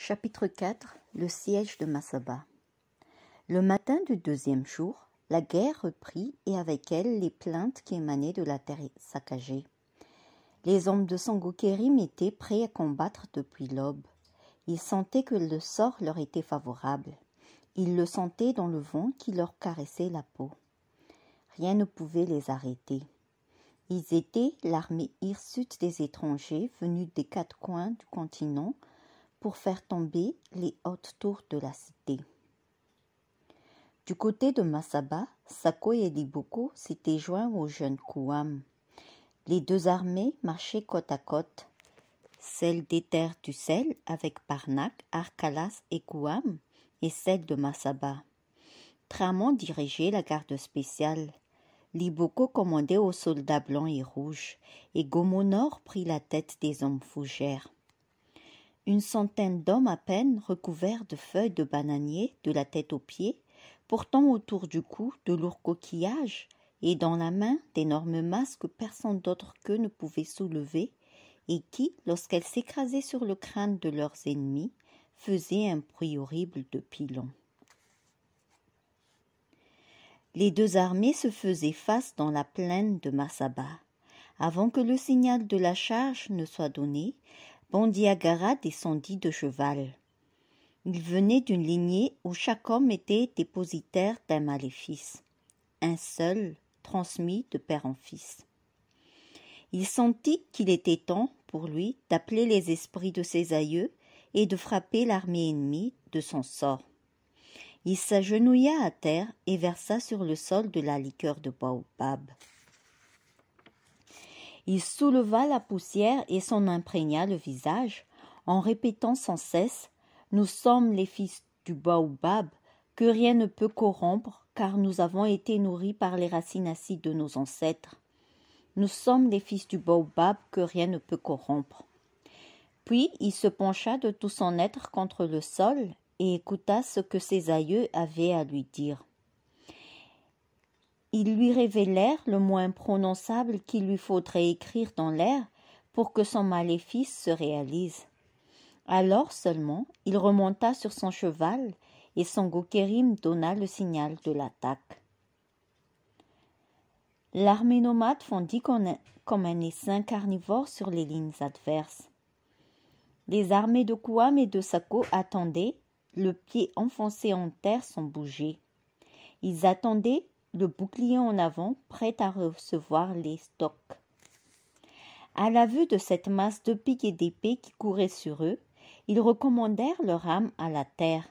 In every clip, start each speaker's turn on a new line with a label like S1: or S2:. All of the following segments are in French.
S1: Chapitre 4 Le siège de Massaba Le matin du deuxième jour, la guerre reprit et avec elle les plaintes qui émanaient de la terre saccagée. Les hommes de Sangokérim étaient prêts à combattre depuis l'aube. Ils sentaient que le sort leur était favorable. Ils le sentaient dans le vent qui leur caressait la peau. Rien ne pouvait les arrêter. Ils étaient l'armée hirsute des étrangers venus des quatre coins du continent pour faire tomber les hautes tours de la cité. Du côté de Massaba, Sako et Liboko s'étaient joints au jeune Kouam. Les deux armées marchaient côte à côte. Celle des terres du sel avec Parnak, Arkalas et Kouam, et celle de Massaba. Tramon dirigeait la garde spéciale. Liboko commandait aux soldats blancs et rouges, et Gomonor prit la tête des hommes fougères une centaine d'hommes à peine recouverts de feuilles de bananier de la tête aux pieds, portant autour du cou de lourds coquillages et dans la main d'énormes masques que personne d'autre qu'eux ne pouvait soulever, et qui, lorsqu'elles s'écrasaient sur le crâne de leurs ennemis, faisaient un bruit horrible de pilon. Les deux armées se faisaient face dans la plaine de Massaba. Avant que le signal de la charge ne soit donné, Bondiagara descendit de cheval. Il venait d'une lignée où chaque homme était dépositaire d'un maléfice, un seul transmis de père en fils. Il sentit qu'il était temps, pour lui, d'appeler les esprits de ses aïeux et de frapper l'armée ennemie de son sort. Il s'agenouilla à terre et versa sur le sol de la liqueur de baobab. Il souleva la poussière et s'en imprégna le visage, en répétant sans cesse Nous sommes les fils du baobab, que rien ne peut corrompre, car nous avons été nourris par les racines acides de nos ancêtres. Nous sommes les fils du baobab que rien ne peut corrompre. Puis il se pencha de tout son être contre le sol et écouta ce que ses aïeux avaient à lui dire. Ils lui révélèrent le mot imprononçable qu'il lui faudrait écrire dans l'air pour que son maléfice se réalise. Alors seulement, il remonta sur son cheval et son Gokérim donna le signal de l'attaque. L'armée nomade fondit comme un essaim carnivore sur les lignes adverses. Les armées de Kouam et de Sako attendaient, le pied enfoncé en terre sans bouger. Ils attendaient le bouclier en avant, prêt à recevoir les stocks. À la vue de cette masse de piques et d'épées qui couraient sur eux, ils recommandèrent leur âme à la terre.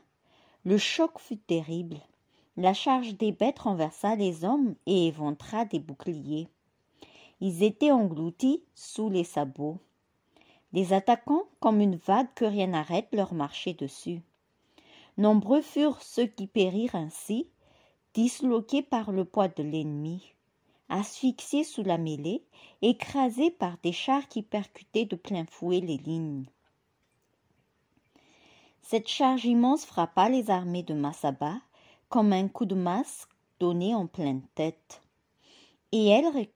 S1: Le choc fut terrible. La charge des bêtes renversa les hommes et éventra des boucliers. Ils étaient engloutis sous les sabots. Les attaquants, comme une vague que rien n'arrête, leur marchaient dessus. Nombreux furent ceux qui périrent ainsi, disloqués par le poids de l'ennemi, asphyxiés sous la mêlée, écrasé par des chars qui percutaient de plein fouet les lignes. Cette charge immense frappa les armées de Massaba comme un coup de masse donné en pleine tête, et elles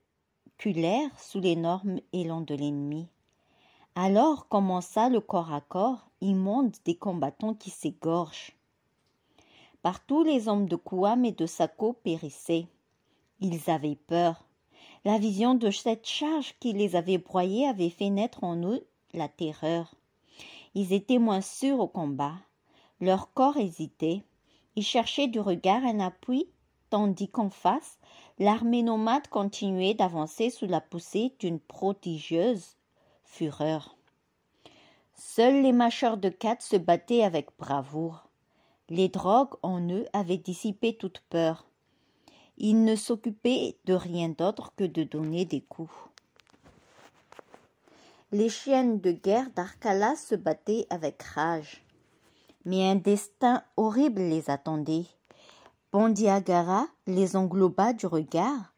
S1: reculèrent sous l'énorme élan de l'ennemi. Alors commença le corps à corps immonde des combattants qui s'égorgent. Partout les hommes de Kouam et de Sako périssaient. Ils avaient peur. La vision de cette charge qui les avait broyés avait fait naître en eux la terreur. Ils étaient moins sûrs au combat. Leur corps hésitait. Ils cherchaient du regard un appui, tandis qu'en face, l'armée nomade continuait d'avancer sous la poussée d'une prodigieuse fureur. Seuls les mâcheurs de quatre se battaient avec bravoure. Les drogues en eux avaient dissipé toute peur. Ils ne s'occupaient de rien d'autre que de donner des coups. Les chiennes de guerre d'Arcala se battaient avec rage. Mais un destin horrible les attendait. Bandiagara les engloba du regard.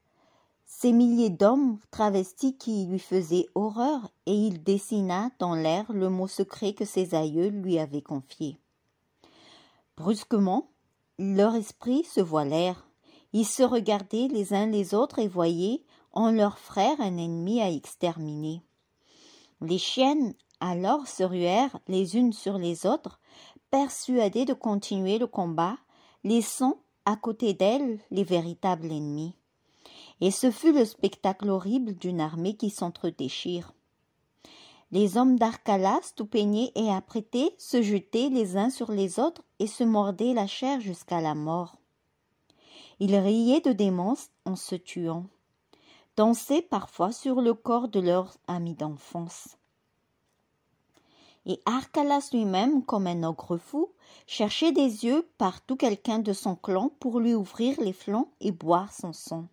S1: Ces milliers d'hommes travestis qui lui faisaient horreur, et il dessina dans l'air le mot secret que ses aïeux lui avaient confié. Brusquement, leurs esprits se voilèrent. Ils se regardaient les uns les autres et voyaient en leurs frères un ennemi à exterminer. Les chiennes alors se ruèrent les unes sur les autres, persuadées de continuer le combat, laissant à côté d'elles les véritables ennemis. Et ce fut le spectacle horrible d'une armée qui s'entre-déchire. Les hommes d'Arcalas, tout peignés et apprêtés, se jetaient les uns sur les autres et se mordaient la chair jusqu'à la mort. Ils riaient de démence en se tuant, dansaient parfois sur le corps de leurs amis d'enfance. Et Arcalas lui-même, comme un ogre fou, cherchait des yeux partout quelqu'un de son clan pour lui ouvrir les flancs et boire son sang.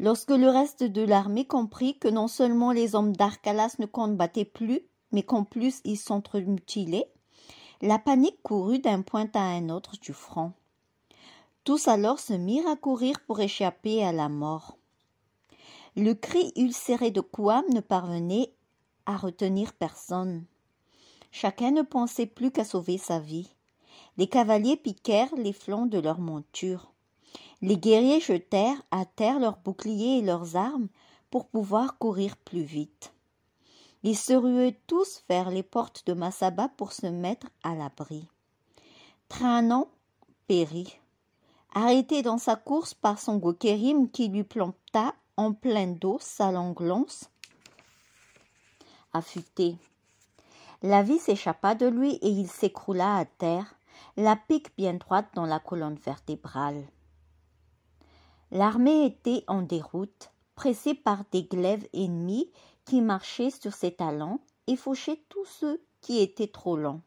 S1: Lorsque le reste de l'armée comprit que non seulement les hommes d'Arcalas ne combattaient plus, mais qu'en plus ils s'entremutilaient, la panique courut d'un point à un autre du front. Tous alors se mirent à courir pour échapper à la mort. Le cri ulcéré de Kouam ne parvenait à retenir personne. Chacun ne pensait plus qu'à sauver sa vie. Les cavaliers piquèrent les flancs de leurs montures. Les guerriers jetèrent à terre leurs boucliers et leurs armes pour pouvoir courir plus vite. Ils se ruaient tous vers les portes de Massaba pour se mettre à l'abri. Tranan périt, arrêté dans sa course par son Gokérim qui lui planta en plein dos sa langue lance affûtée. La vie s'échappa de lui et il s'écroula à terre, la pique bien droite dans la colonne vertébrale. L'armée était en déroute, pressée par des glaives ennemis qui marchaient sur ses talons et fauchaient tous ceux qui étaient trop lents.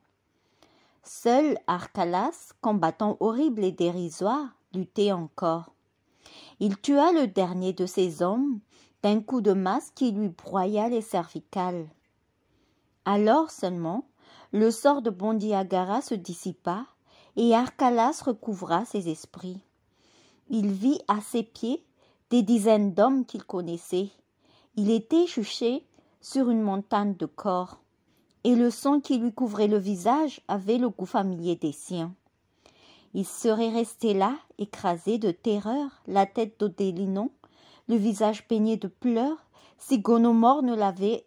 S1: Seul Arcalas, combattant horrible et dérisoire, luttait encore. Il tua le dernier de ses hommes d'un coup de masse qui lui broya les cervicales. Alors seulement, le sort de Bondiagara se dissipa et Arcalas recouvra ses esprits. Il vit à ses pieds des dizaines d'hommes qu'il connaissait. Il était juché sur une montagne de corps, et le sang qui lui couvrait le visage avait le goût familier des siens. Il serait resté là, écrasé de terreur, la tête d'Odélinon, le visage peigné de pleurs, si Gonomor ne l'avait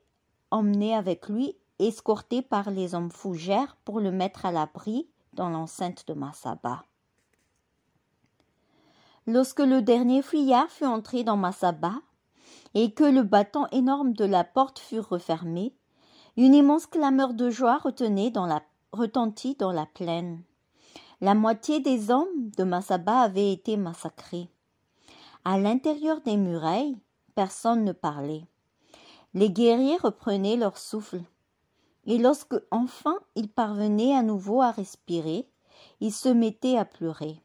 S1: emmené avec lui, escorté par les hommes fougères pour le mettre à l'abri dans l'enceinte de Massaba. Lorsque le dernier fuyard fut entré dans Massaba, et que le bâton énorme de la porte fut refermé, une immense clameur de joie retentit dans la plaine. La moitié des hommes de Massaba avaient été massacrés. À l'intérieur des murailles, personne ne parlait. Les guerriers reprenaient leur souffle. Et lorsque enfin ils parvenaient à nouveau à respirer, ils se mettaient à pleurer,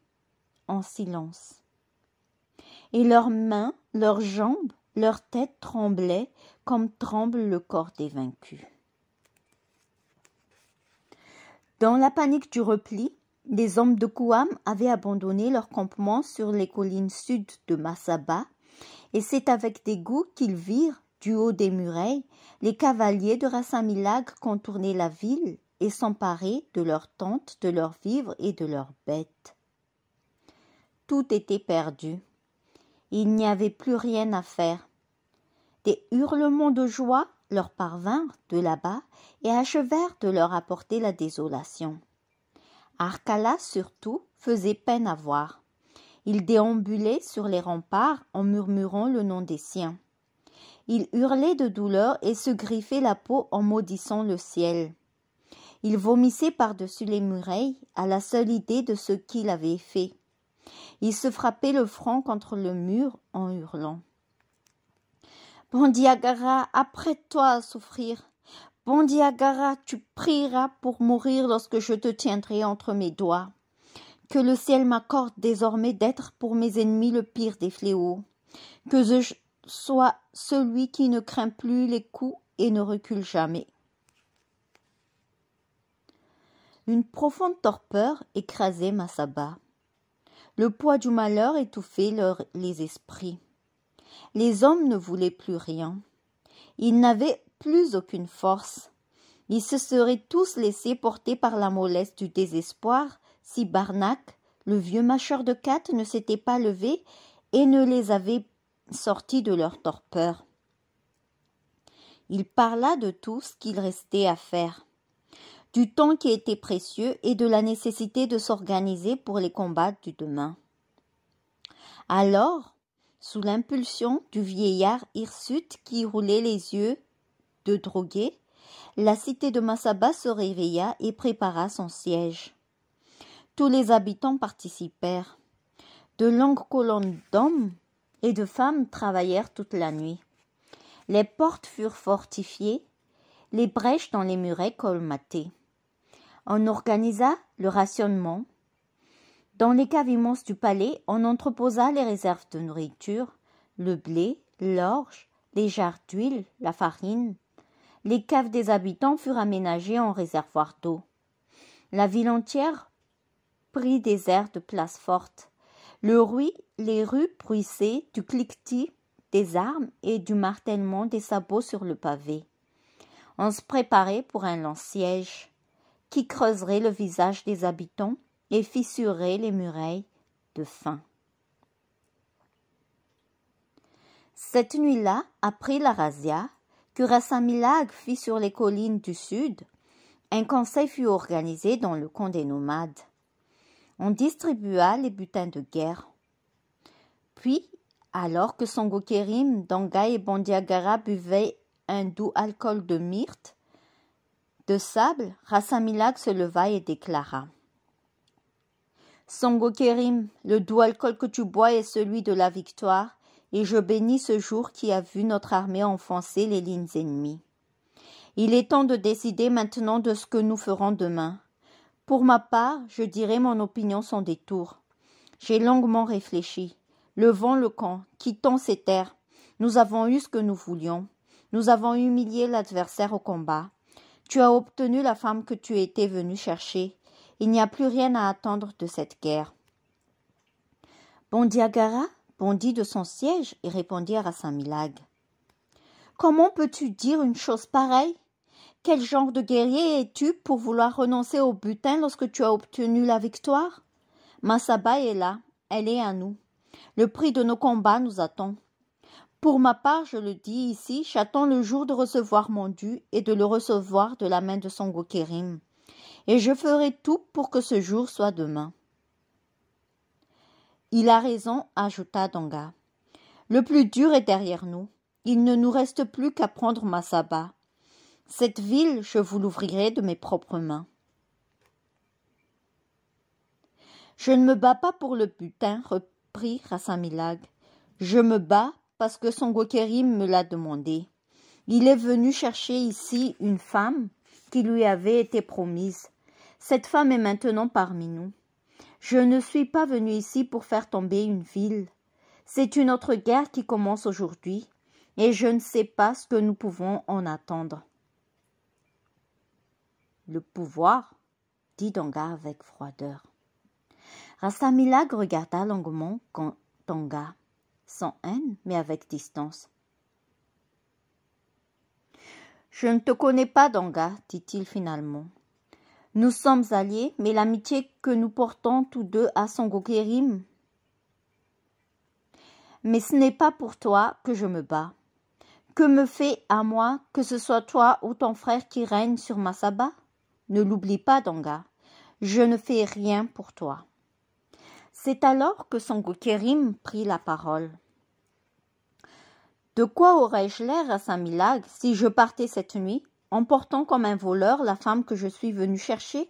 S1: en silence et leurs mains, leurs jambes, leurs têtes tremblaient comme tremble le corps des vaincus. Dans la panique du repli, les hommes de Kouam avaient abandonné leur campement sur les collines sud de Massaba, et c'est avec dégoût qu'ils virent, du haut des murailles, les cavaliers de Rassamilag contourner la ville et s'emparer de leurs tentes, de leurs vivres et de leurs bêtes. Tout était perdu. Il n'y avait plus rien à faire. Des hurlements de joie leur parvinrent de là-bas et achevèrent de leur apporter la désolation. Arcala surtout faisait peine à voir. Il déambulait sur les remparts en murmurant le nom des siens. Il hurlait de douleur et se griffait la peau en maudissant le ciel. Il vomissait par-dessus les murailles à la seule idée de ce qu'il avait fait. Il se frappait le front contre le mur en hurlant. Bondiagara, apprête-toi à souffrir. Bondiagara, tu prieras pour mourir lorsque je te tiendrai entre mes doigts. Que le ciel m'accorde désormais d'être pour mes ennemis le pire des fléaux. Que je sois celui qui ne craint plus les coups et ne recule jamais. Une profonde torpeur écrasait Massaba. Le poids du malheur étouffait les esprits. Les hommes ne voulaient plus rien. Ils n'avaient plus aucune force. Ils se seraient tous laissés porter par la mollesse du désespoir si Barnac, le vieux mâcheur de quatre, ne s'était pas levé et ne les avait sortis de leur torpeur. Il parla de tout ce qu'il restait à faire du temps qui était précieux et de la nécessité de s'organiser pour les combats du demain. Alors, sous l'impulsion du vieillard hirsute qui roulait les yeux de drogué, la cité de Massaba se réveilla et prépara son siège. Tous les habitants participèrent. De longues colonnes d'hommes et de femmes travaillèrent toute la nuit. Les portes furent fortifiées, les brèches dans les murets colmatées. On organisa le rationnement. Dans les caves immenses du palais, on entreposa les réserves de nourriture, le blé, l'orge, les jarres d'huile, la farine. Les caves des habitants furent aménagées en réservoirs d'eau. La ville entière prit des airs de place forte. Le ruis, les rues bruissaient du cliquetis des armes et du martèlement des sabots sur le pavé. On se préparait pour un long siège qui creuserait le visage des habitants et fissurait les murailles de faim. Cette nuit-là, après la razia que Rassamilag fit sur les collines du sud, un conseil fut organisé dans le camp des nomades. On distribua les butins de guerre. Puis, alors que Sangokérim, Dangai et Bandiagara buvaient un doux alcool de myrte, de sable, Rassamilak se leva et déclara Sangokérim, le doux alcool que tu bois est celui de la victoire, et je bénis ce jour qui a vu notre armée enfoncer les lignes ennemies. Il est temps de décider maintenant de ce que nous ferons demain. Pour ma part, je dirai mon opinion sans détour. J'ai longuement réfléchi. Levons le camp, quittons ces terres. Nous avons eu ce que nous voulions. Nous avons humilié l'adversaire au combat. Tu as obtenu la femme que tu étais venu chercher. Il n'y a plus rien à attendre de cette guerre. Bondiagara bondit de son siège et répondit à Milag. Comment peux-tu dire une chose pareille Quel genre de guerrier es-tu pour vouloir renoncer au butin lorsque tu as obtenu la victoire Masaba est là, elle est à nous. Le prix de nos combats nous attend. Pour ma part, je le dis ici, j'attends le jour de recevoir mon dû et de le recevoir de la main de son Gokérim. Et je ferai tout pour que ce jour soit demain. Il a raison, ajouta Danga. Le plus dur est derrière nous. Il ne nous reste plus qu'à prendre ma sabbat. Cette ville, je vous l'ouvrirai de mes propres mains. Je ne me bats pas pour le butin, reprit Rassamilag. Je me bats parce que son me l'a demandé. Il est venu chercher ici une femme qui lui avait été promise. Cette femme est maintenant parmi nous. Je ne suis pas venu ici pour faire tomber une ville. C'est une autre guerre qui commence aujourd'hui, et je ne sais pas ce que nous pouvons en attendre. Le pouvoir, dit Tanga avec froideur. Rassamilag regarda longuement Tonga sans haine, mais avec distance. Je ne te connais pas, Danga, dit-il finalement. Nous sommes alliés, mais l'amitié que nous portons tous deux à goquerim. Mais ce n'est pas pour toi que je me bats. Que me fait à moi que ce soit toi ou ton frère qui règne sur ma Masaba Ne l'oublie pas, Danga. Je ne fais rien pour toi. C'est alors que Sango prit la parole. De quoi aurais-je l'air à saint si je partais cette nuit, emportant comme un voleur la femme que je suis venu chercher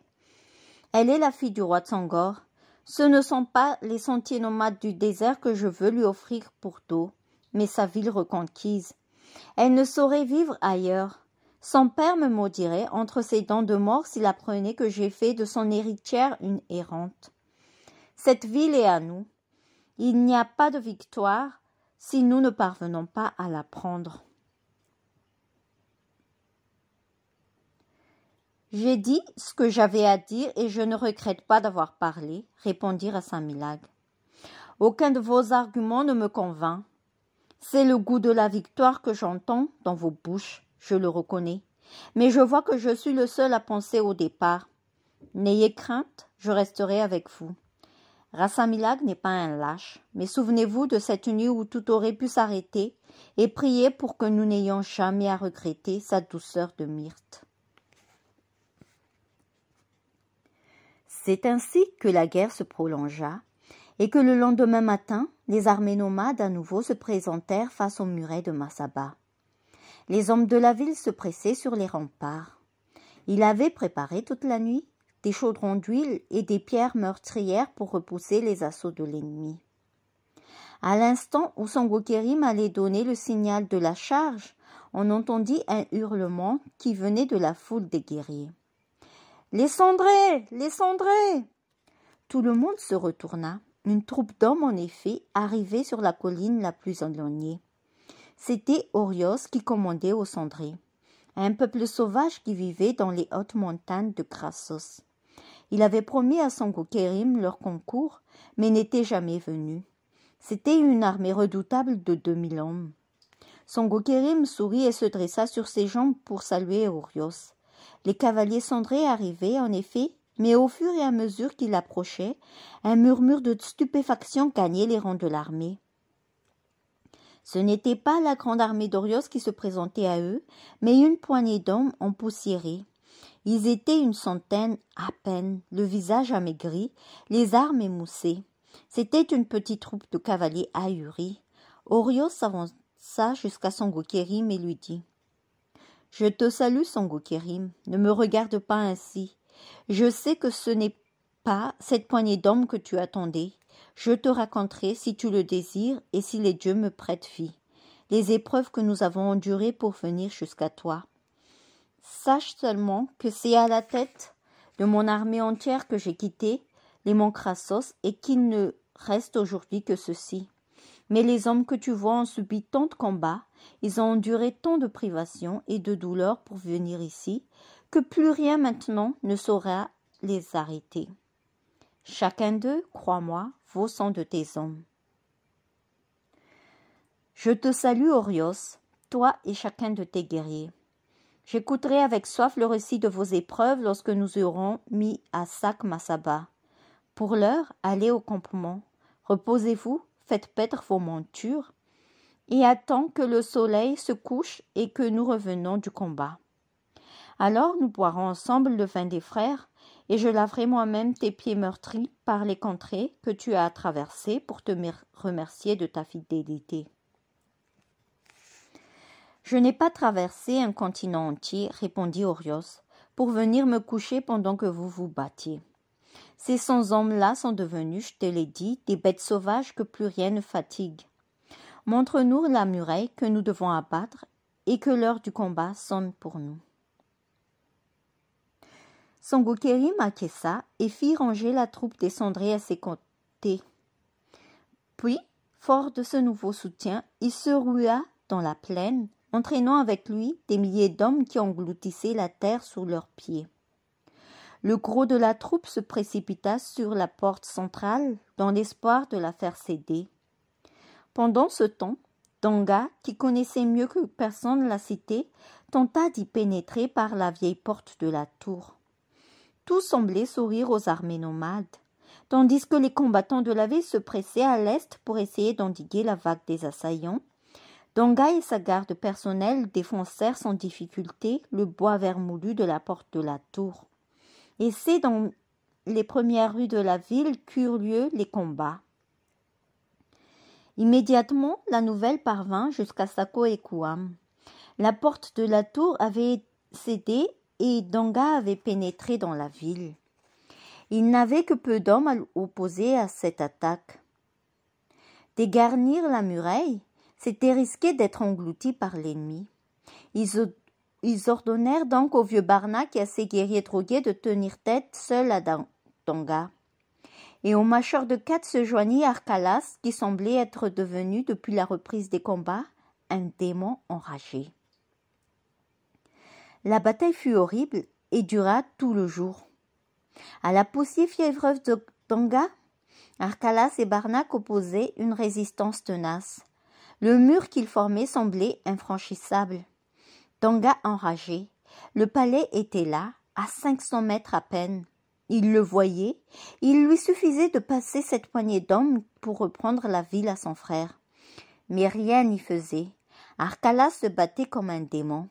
S1: Elle est la fille du roi de Sangor. Ce ne sont pas les sentiers nomades du désert que je veux lui offrir pour dos, mais sa ville reconquise. Elle ne saurait vivre ailleurs. Son père me maudirait entre ses dents de mort s'il apprenait que j'ai fait de son héritière une errante. Cette ville est à nous. Il n'y a pas de victoire si nous ne parvenons pas à la prendre. J'ai dit ce que j'avais à dire et je ne regrette pas d'avoir parlé, répondit Samilag. Aucun de vos arguments ne me convainc. C'est le goût de la victoire que j'entends dans vos bouches, je le reconnais. Mais je vois que je suis le seul à penser au départ. N'ayez crainte, je resterai avec vous. « Rassamilag n'est pas un lâche, mais souvenez-vous de cette nuit où tout aurait pu s'arrêter et priez pour que nous n'ayons jamais à regretter sa douceur de myrte. C'est ainsi que la guerre se prolongea et que le lendemain matin, les armées nomades à nouveau se présentèrent face aux murets de Massaba. Les hommes de la ville se pressaient sur les remparts. Il avait préparé toute la nuit des chaudrons d'huile et des pierres meurtrières pour repousser les assauts de l'ennemi. À l'instant où Sangokérim allait donner le signal de la charge, on entendit un hurlement qui venait de la foule des guerriers. Les cendrés Les cendrés Tout le monde se retourna. Une troupe d'hommes, en effet, arrivait sur la colline la plus éloignée. C'était Orios qui commandait aux cendrés, un peuple sauvage qui vivait dans les hautes montagnes de Crassos. Il avait promis à Son leur concours, mais n'était jamais venu. C'était une armée redoutable de deux mille hommes. Son sourit et se dressa sur ses jambes pour saluer Orios. Les cavaliers cendrés arrivaient, en effet, mais au fur et à mesure qu'il approchait, un murmure de stupéfaction gagnait les rangs de l'armée. Ce n'était pas la grande armée d'Orios qui se présentait à eux, mais une poignée d'hommes en poussiérée. Ils étaient une centaine à peine, le visage amaigri, les armes émoussées. C'était une petite troupe de cavaliers ahuris. Orio s'avança jusqu'à Sangokérim et lui dit Je te salue, Sangokérim, ne me regarde pas ainsi. Je sais que ce n'est pas cette poignée d'hommes que tu attendais. Je te raconterai, si tu le désires et si les dieux me prêtent vie, les épreuves que nous avons endurées pour venir jusqu'à toi. Sache seulement que c'est à la tête de mon armée entière que j'ai quitté les monts et qu'il ne reste aujourd'hui que ceci. Mais les hommes que tu vois ont subi tant de combats, ils ont enduré tant de privations et de douleurs pour venir ici, que plus rien maintenant ne saura les arrêter. Chacun d'eux, crois-moi, vaut son de tes hommes. Je te salue, Orios, toi et chacun de tes guerriers. J'écouterai avec soif le récit de vos épreuves lorsque nous aurons mis à sac ma sabbat. Pour l'heure, allez au campement, reposez-vous, faites paître vos montures, et attends que le soleil se couche et que nous revenons du combat. Alors nous boirons ensemble le vin des frères, et je laverai moi-même tes pieds meurtris par les contrées que tu as traversées pour te remercier de ta fidélité. Je n'ai pas traversé un continent entier, répondit Orios, pour venir me coucher pendant que vous vous battiez. Ces cent hommes-là sont devenus, je te l'ai dit, des bêtes sauvages que plus rien ne fatigue. Montre-nous la muraille que nous devons abattre et que l'heure du combat sonne pour nous. ma maquessa et fit ranger la troupe des cendrées à ses côtés. Puis, fort de ce nouveau soutien, il se rua dans la plaine entraînant avec lui des milliers d'hommes qui engloutissaient la terre sous leurs pieds. Le gros de la troupe se précipita sur la porte centrale dans l'espoir de la faire céder. Pendant ce temps, Danga, qui connaissait mieux que personne la cité, tenta d'y pénétrer par la vieille porte de la tour. Tout semblait sourire aux armées nomades, tandis que les combattants de la ville se pressaient à l'est pour essayer d'endiguer la vague des assaillants Danga et sa garde personnelle défoncèrent sans difficulté le bois vermoulu de la porte de la tour. Et c'est dans les premières rues de la ville qu'eurent lieu les combats. Immédiatement, la nouvelle parvint jusqu'à Sako et La porte de la tour avait cédé et Donga avait pénétré dans la ville. Il n'avait que peu d'hommes à opposer à cette attaque. Dégarnir la muraille, c'était risqué d'être englouti par l'ennemi. Ils, ordonnèrent donc au vieux Barnac et à ses guerriers drogués de tenir tête seuls à Tonga. Et au mâcheur de quatre se joignit Arcalas, qui semblait être devenu, depuis la reprise des combats, un démon enragé. La bataille fut horrible et dura tout le jour. À la poussée fiévreuse de Tonga, Arcalas et Barnac opposaient une résistance tenace. Le mur qu'il formait semblait infranchissable. Tanga enragé, le palais était là, à cinq cents mètres à peine. Il le voyait, il lui suffisait de passer cette poignée d'hommes pour reprendre la ville à son frère. Mais rien n'y faisait. Arcala se battait comme un démon.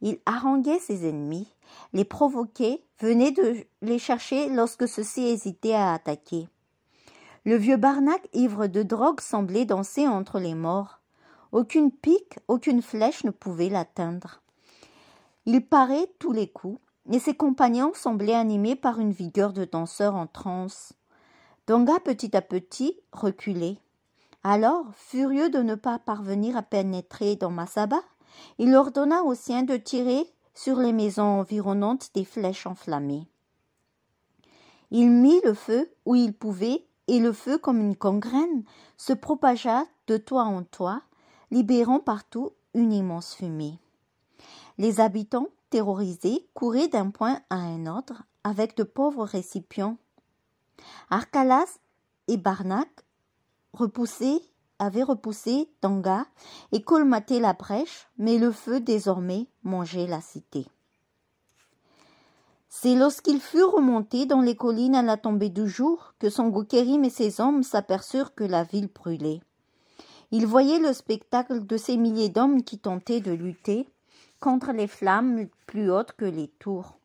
S1: Il haranguait ses ennemis, les provoquait, venait de les chercher lorsque ceux-ci hésitaient à attaquer. Le vieux Barnac, ivre de drogue, semblait danser entre les morts. Aucune pique, aucune flèche ne pouvait l'atteindre. Il parait tous les coups, et ses compagnons semblaient animés par une vigueur de danseur en transe. Donga, petit à petit reculait. Alors, furieux de ne pas parvenir à pénétrer dans Masaba, il ordonna aux siens de tirer sur les maisons environnantes des flèches enflammées. Il mit le feu où il pouvait, et le feu, comme une gangrène, se propagea de toit en toit, libérant partout une immense fumée. Les habitants, terrorisés, couraient d'un point à un autre avec de pauvres récipients. Arcalas et Barnac repoussés, avaient repoussé Tanga et colmaté la brèche, mais le feu désormais mangeait la cité. C'est lorsqu'il fut remonté dans les collines à la tombée du jour que Sangokeri et ses hommes s'aperçurent que la ville brûlait. Il voyait le spectacle de ces milliers d'hommes qui tentaient de lutter contre les flammes plus hautes que les tours.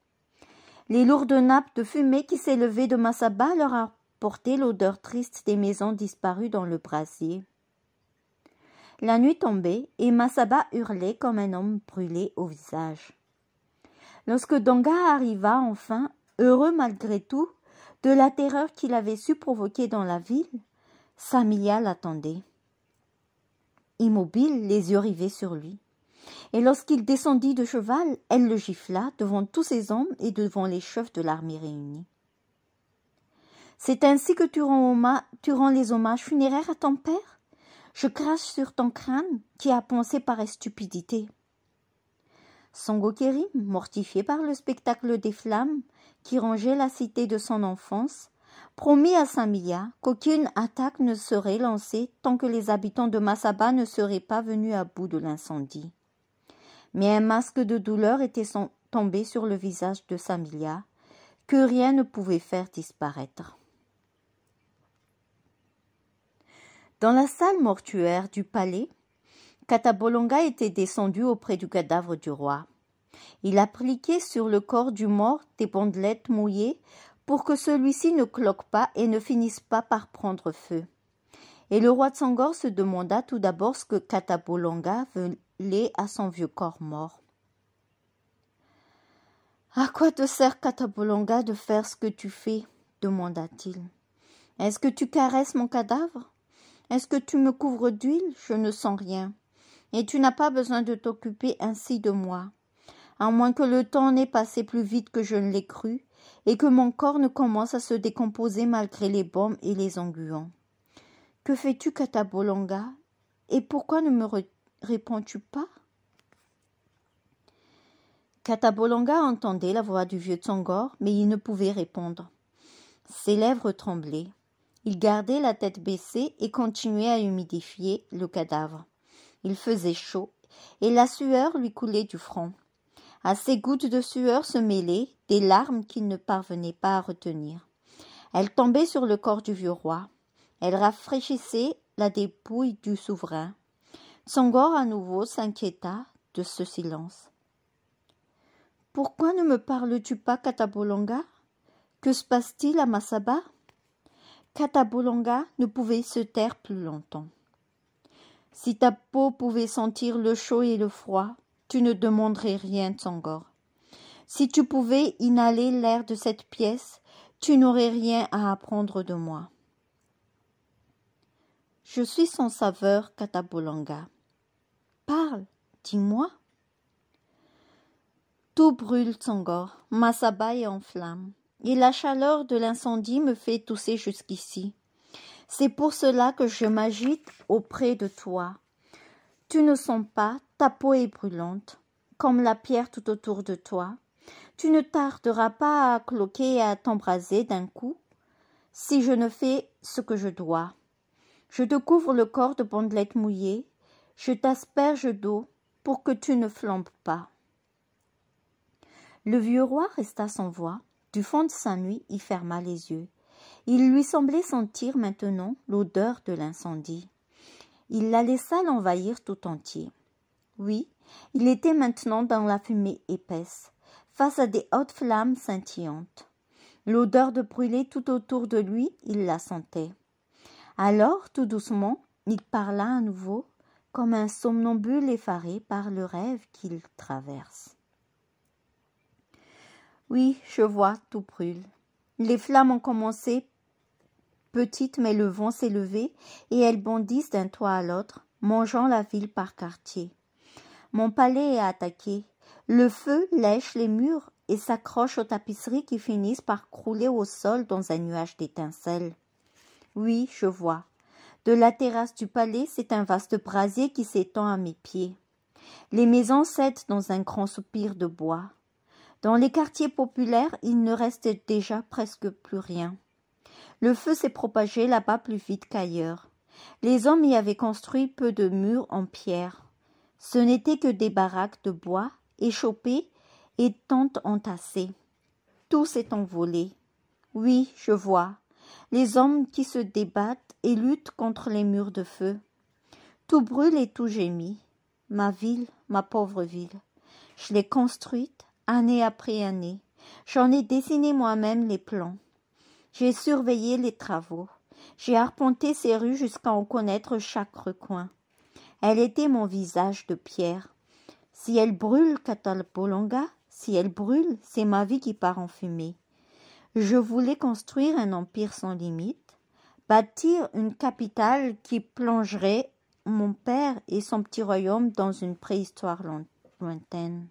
S1: Les lourdes nappes de fumée qui s'élevaient de Massaba leur apportaient l'odeur triste des maisons disparues dans le brasier. La nuit tombait et Massaba hurlait comme un homme brûlé au visage. Lorsque Donga arriva enfin, heureux malgré tout, de la terreur qu'il avait su provoquer dans la ville, Samia l'attendait immobile, les yeux rivés sur lui. Et lorsqu'il descendit de cheval, elle le gifla devant tous ses hommes et devant les chefs de l'armée réunie. C'est ainsi que tu rends, tu rends les hommages funéraires à ton père Je crache sur ton crâne qui a pensé par stupidité. Sangokérim, mortifié par le spectacle des flammes qui rongeaient la cité de son enfance, Promis à Samilia qu'aucune attaque ne serait lancée tant que les habitants de Massaba ne seraient pas venus à bout de l'incendie. Mais un masque de douleur était tombé sur le visage de Samilia que rien ne pouvait faire disparaître. Dans la salle mortuaire du palais, Katabolonga était descendu auprès du cadavre du roi. Il appliquait sur le corps du mort des bandelettes mouillées pour que celui-ci ne cloque pas et ne finisse pas par prendre feu. Et le roi Tsangor se demanda tout d'abord ce que Katabolonga voulait à son vieux corps mort. À quoi te sert Katabolonga de faire ce que tu fais demanda-t-il. Est-ce que tu caresses mon cadavre Est-ce que tu me couvres d'huile Je ne sens rien. Et tu n'as pas besoin de t'occuper ainsi de moi. À moins que le temps n'ait passé plus vite que je ne l'ai cru, et que mon corps ne commence à se décomposer malgré les bombes et les onguents. Que fais-tu, Katabolanga Et pourquoi ne me réponds-tu pas Katabolanga entendait la voix du vieux tsangor, mais il ne pouvait répondre. Ses lèvres tremblaient. Il gardait la tête baissée et continuait à humidifier le cadavre. Il faisait chaud et la sueur lui coulait du front à ces gouttes de sueur se mêlaient des larmes qu'il ne parvenait pas à retenir. Elles tombaient sur le corps du vieux roi. Elles rafraîchissaient la dépouille du souverain. Sangor à nouveau s'inquiéta de ce silence. Pourquoi ne me parles-tu pas, Katabolonga Que se passe-t-il à Massaba Katabolonga ne pouvait se taire plus longtemps. Si ta peau pouvait sentir le chaud et le froid, tu ne demanderais rien de Si tu pouvais inhaler l'air de cette pièce, tu n'aurais rien à apprendre de moi. Je suis son saveur, Katabolanga. Parle, dis-moi. Tout brûle, Sangor. Ma sabbat est en flamme. Et la chaleur de l'incendie me fait tousser jusqu'ici. C'est pour cela que je m'agite auprès de toi. Tu ne sens pas, ta peau est brûlante, comme la pierre tout autour de toi. Tu ne tarderas pas à cloquer et à t'embraser d'un coup, si je ne fais ce que je dois. Je te couvre le corps de bandelettes mouillées, je t'asperge d'eau pour que tu ne flambes pas. Le vieux roi resta sans voix. Du fond de sa nuit, il ferma les yeux. Il lui semblait sentir maintenant l'odeur de l'incendie. Il la laissa l'envahir tout entier. Oui, il était maintenant dans la fumée épaisse, face à des hautes flammes scintillantes. L'odeur de brûler tout autour de lui, il la sentait. Alors, tout doucement, il parla à nouveau, comme un somnambule effaré par le rêve qu'il traverse. Oui, je vois, tout brûle. Les flammes ont commencé petites, mais le vent s'est levé et elles bondissent d'un toit à l'autre, mangeant la ville par quartier. Mon palais est attaqué. Le feu lèche les murs et s'accroche aux tapisseries qui finissent par crouler au sol dans un nuage d'étincelles. Oui, je vois. De la terrasse du palais, c'est un vaste brasier qui s'étend à mes pieds. Les maisons cèdent dans un grand soupir de bois. Dans les quartiers populaires, il ne reste déjà presque plus rien. Le feu s'est propagé là-bas plus vite qu'ailleurs. Les hommes y avaient construit peu de murs en pierre. Ce n'étaient que des baraques de bois, échopées et tentes entassées. Tout s'est envolé. Oui, je vois. Les hommes qui se débattent et luttent contre les murs de feu. Tout brûle et tout gémit. Ma ville, ma pauvre ville. Je l'ai construite année après année. J'en ai dessiné moi-même les plans. J'ai surveillé les travaux. J'ai arpenté ces rues jusqu'à en connaître chaque recoin. Elle était mon visage de pierre. Si elle brûle, Catalpolonga, si elle brûle, c'est ma vie qui part en fumée. Je voulais construire un empire sans limite, bâtir une capitale qui plongerait mon père et son petit royaume dans une préhistoire lointaine.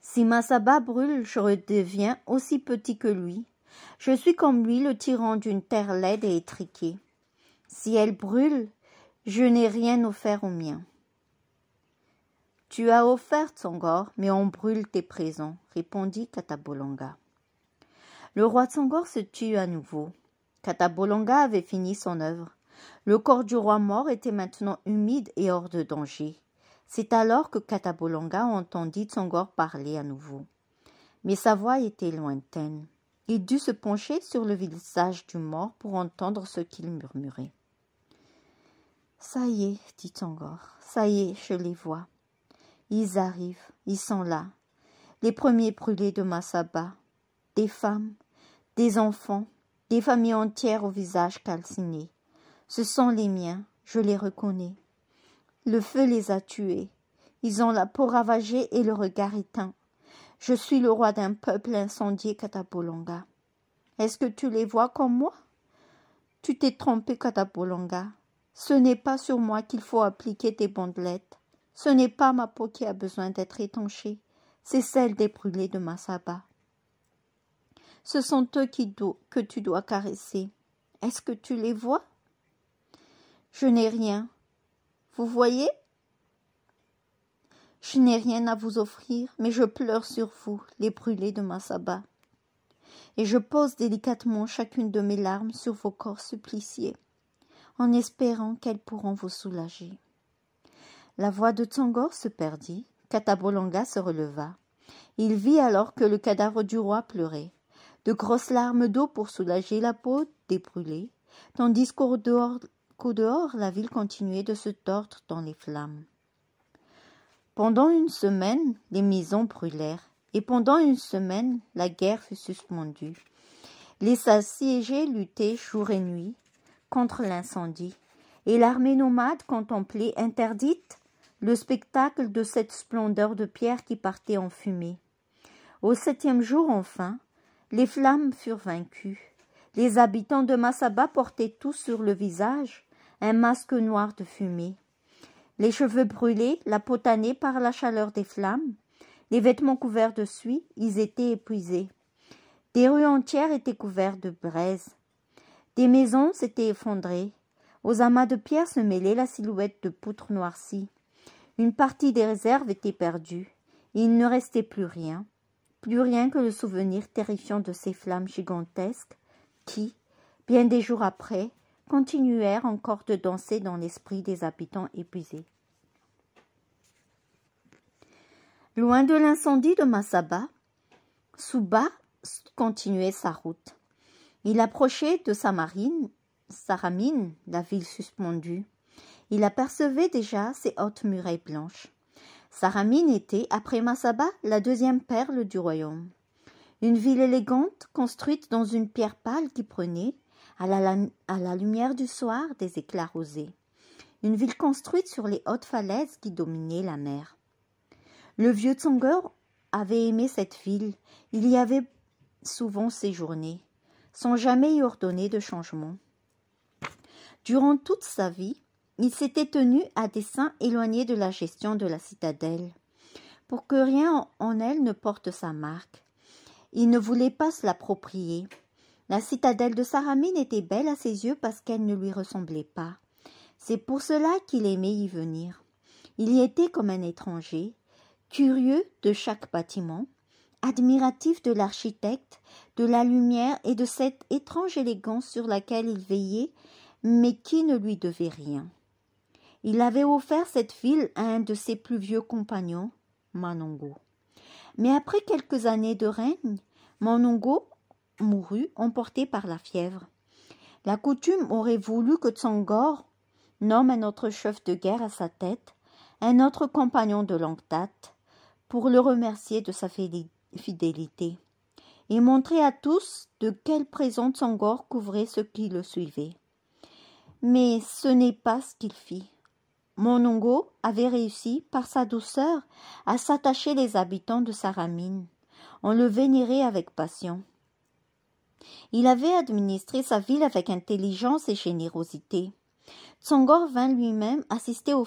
S1: Si ma Massaba brûle, je redeviens aussi petit que lui. Je suis comme lui, le tyran d'une terre laide et étriquée. Si elle brûle, je n'ai rien offert au mien. Tu as offert Tsongor, mais on brûle tes présents, répondit Katabolonga. Le roi Tsongor se tue à nouveau. Katabolonga avait fini son œuvre. Le corps du roi mort était maintenant humide et hors de danger. C'est alors que Katabolonga entendit Tsongor parler à nouveau. Mais sa voix était lointaine. Il dut se pencher sur le visage du mort pour entendre ce qu'il murmurait. Ça y est, dit Tangor, « ça y est, je les vois. Ils arrivent, ils sont là. Les premiers brûlés de Massaba, des femmes, des enfants, des familles entières au visage calciné. Ce sont les miens, je les reconnais. Le feu les a tués. Ils ont la peau ravagée et le regard éteint. Je suis le roi d'un peuple incendié, Katapolonga. Est-ce que tu les vois comme moi Tu t'es trompé, Katapolonga. Ce n'est pas sur moi qu'il faut appliquer tes bandelettes. Ce n'est pas ma peau qui a besoin d'être étanchée, c'est celle des brûlés de ma sabbat. Ce sont eux qui que tu dois caresser. Est-ce que tu les vois Je n'ai rien. Vous voyez Je n'ai rien à vous offrir, mais je pleure sur vous, les brûlés de ma sabbat. Et je pose délicatement chacune de mes larmes sur vos corps suppliciés en espérant qu'elles pourront vous soulager. La voix de Tsangor se perdit, Katabolanga se releva. Il vit alors que le cadavre du roi pleurait, de grosses larmes d'eau pour soulager la peau débrûlée, tandis qu'au dehors, dehors la ville continuait de se tordre dans les flammes. Pendant une semaine, les maisons brûlèrent, et pendant une semaine, la guerre fut suspendue. Les assiégés luttaient jour et nuit, contre l'incendie, et l'armée nomade contemplait interdite le spectacle de cette splendeur de pierre qui partait en fumée. Au septième jour enfin, les flammes furent vaincues. Les habitants de Massaba portaient tous sur le visage un masque noir de fumée. Les cheveux brûlés, la peau tannée par la chaleur des flammes, les vêtements couverts de suie, ils étaient épuisés. Des rues entières étaient couvertes de braises. Des maisons s'étaient effondrées. Aux amas de pierres se mêlait la silhouette de poutres noircies. Une partie des réserves était perdue, et il ne restait plus rien, plus rien que le souvenir terrifiant de ces flammes gigantesques qui, bien des jours après, continuèrent encore de danser dans l'esprit des habitants épuisés. Loin de l'incendie de Massaba, Souba continuait sa route. Il approchait de sa marine, Saramine, la ville suspendue. Il apercevait déjà ses hautes murailles blanches. Saramine était, après Massaba, la deuxième perle du royaume. Une ville élégante, construite dans une pierre pâle qui prenait, à la, lumière du soir, des éclats rosés. Une ville construite sur les hautes falaises qui dominaient la mer. Le vieux Tsongor avait aimé cette ville. Il y avait souvent séjourné sans jamais y ordonner de changement. Durant toute sa vie, il s'était tenu à dessein éloigné de la gestion de la citadelle, pour que rien en elle ne porte sa marque. Il ne voulait pas se l'approprier. La citadelle de Saramine était belle à ses yeux parce qu'elle ne lui ressemblait pas. C'est pour cela qu'il aimait y venir. Il y était comme un étranger, curieux de chaque bâtiment, admiratif de l'architecte, de la lumière et de cette étrange élégance sur laquelle il veillait, mais qui ne lui devait rien. Il avait offert cette ville à un de ses plus vieux compagnons, Manongo. Mais après quelques années de règne, Manongo mourut emporté par la fièvre. La coutume aurait voulu que Tsangor nomme un autre chef de guerre à sa tête, un autre compagnon de longue date, pour le remercier de sa fidélité et montrer à tous de quelle présente Tsangor couvrait ceux qui le suivaient. Mais ce n'est pas ce qu'il fit. Monongo avait réussi, par sa douceur, à s'attacher les habitants de Saramine. On le vénérait avec passion. Il avait administré sa ville avec intelligence et générosité. Tsangor vint lui-même assister aux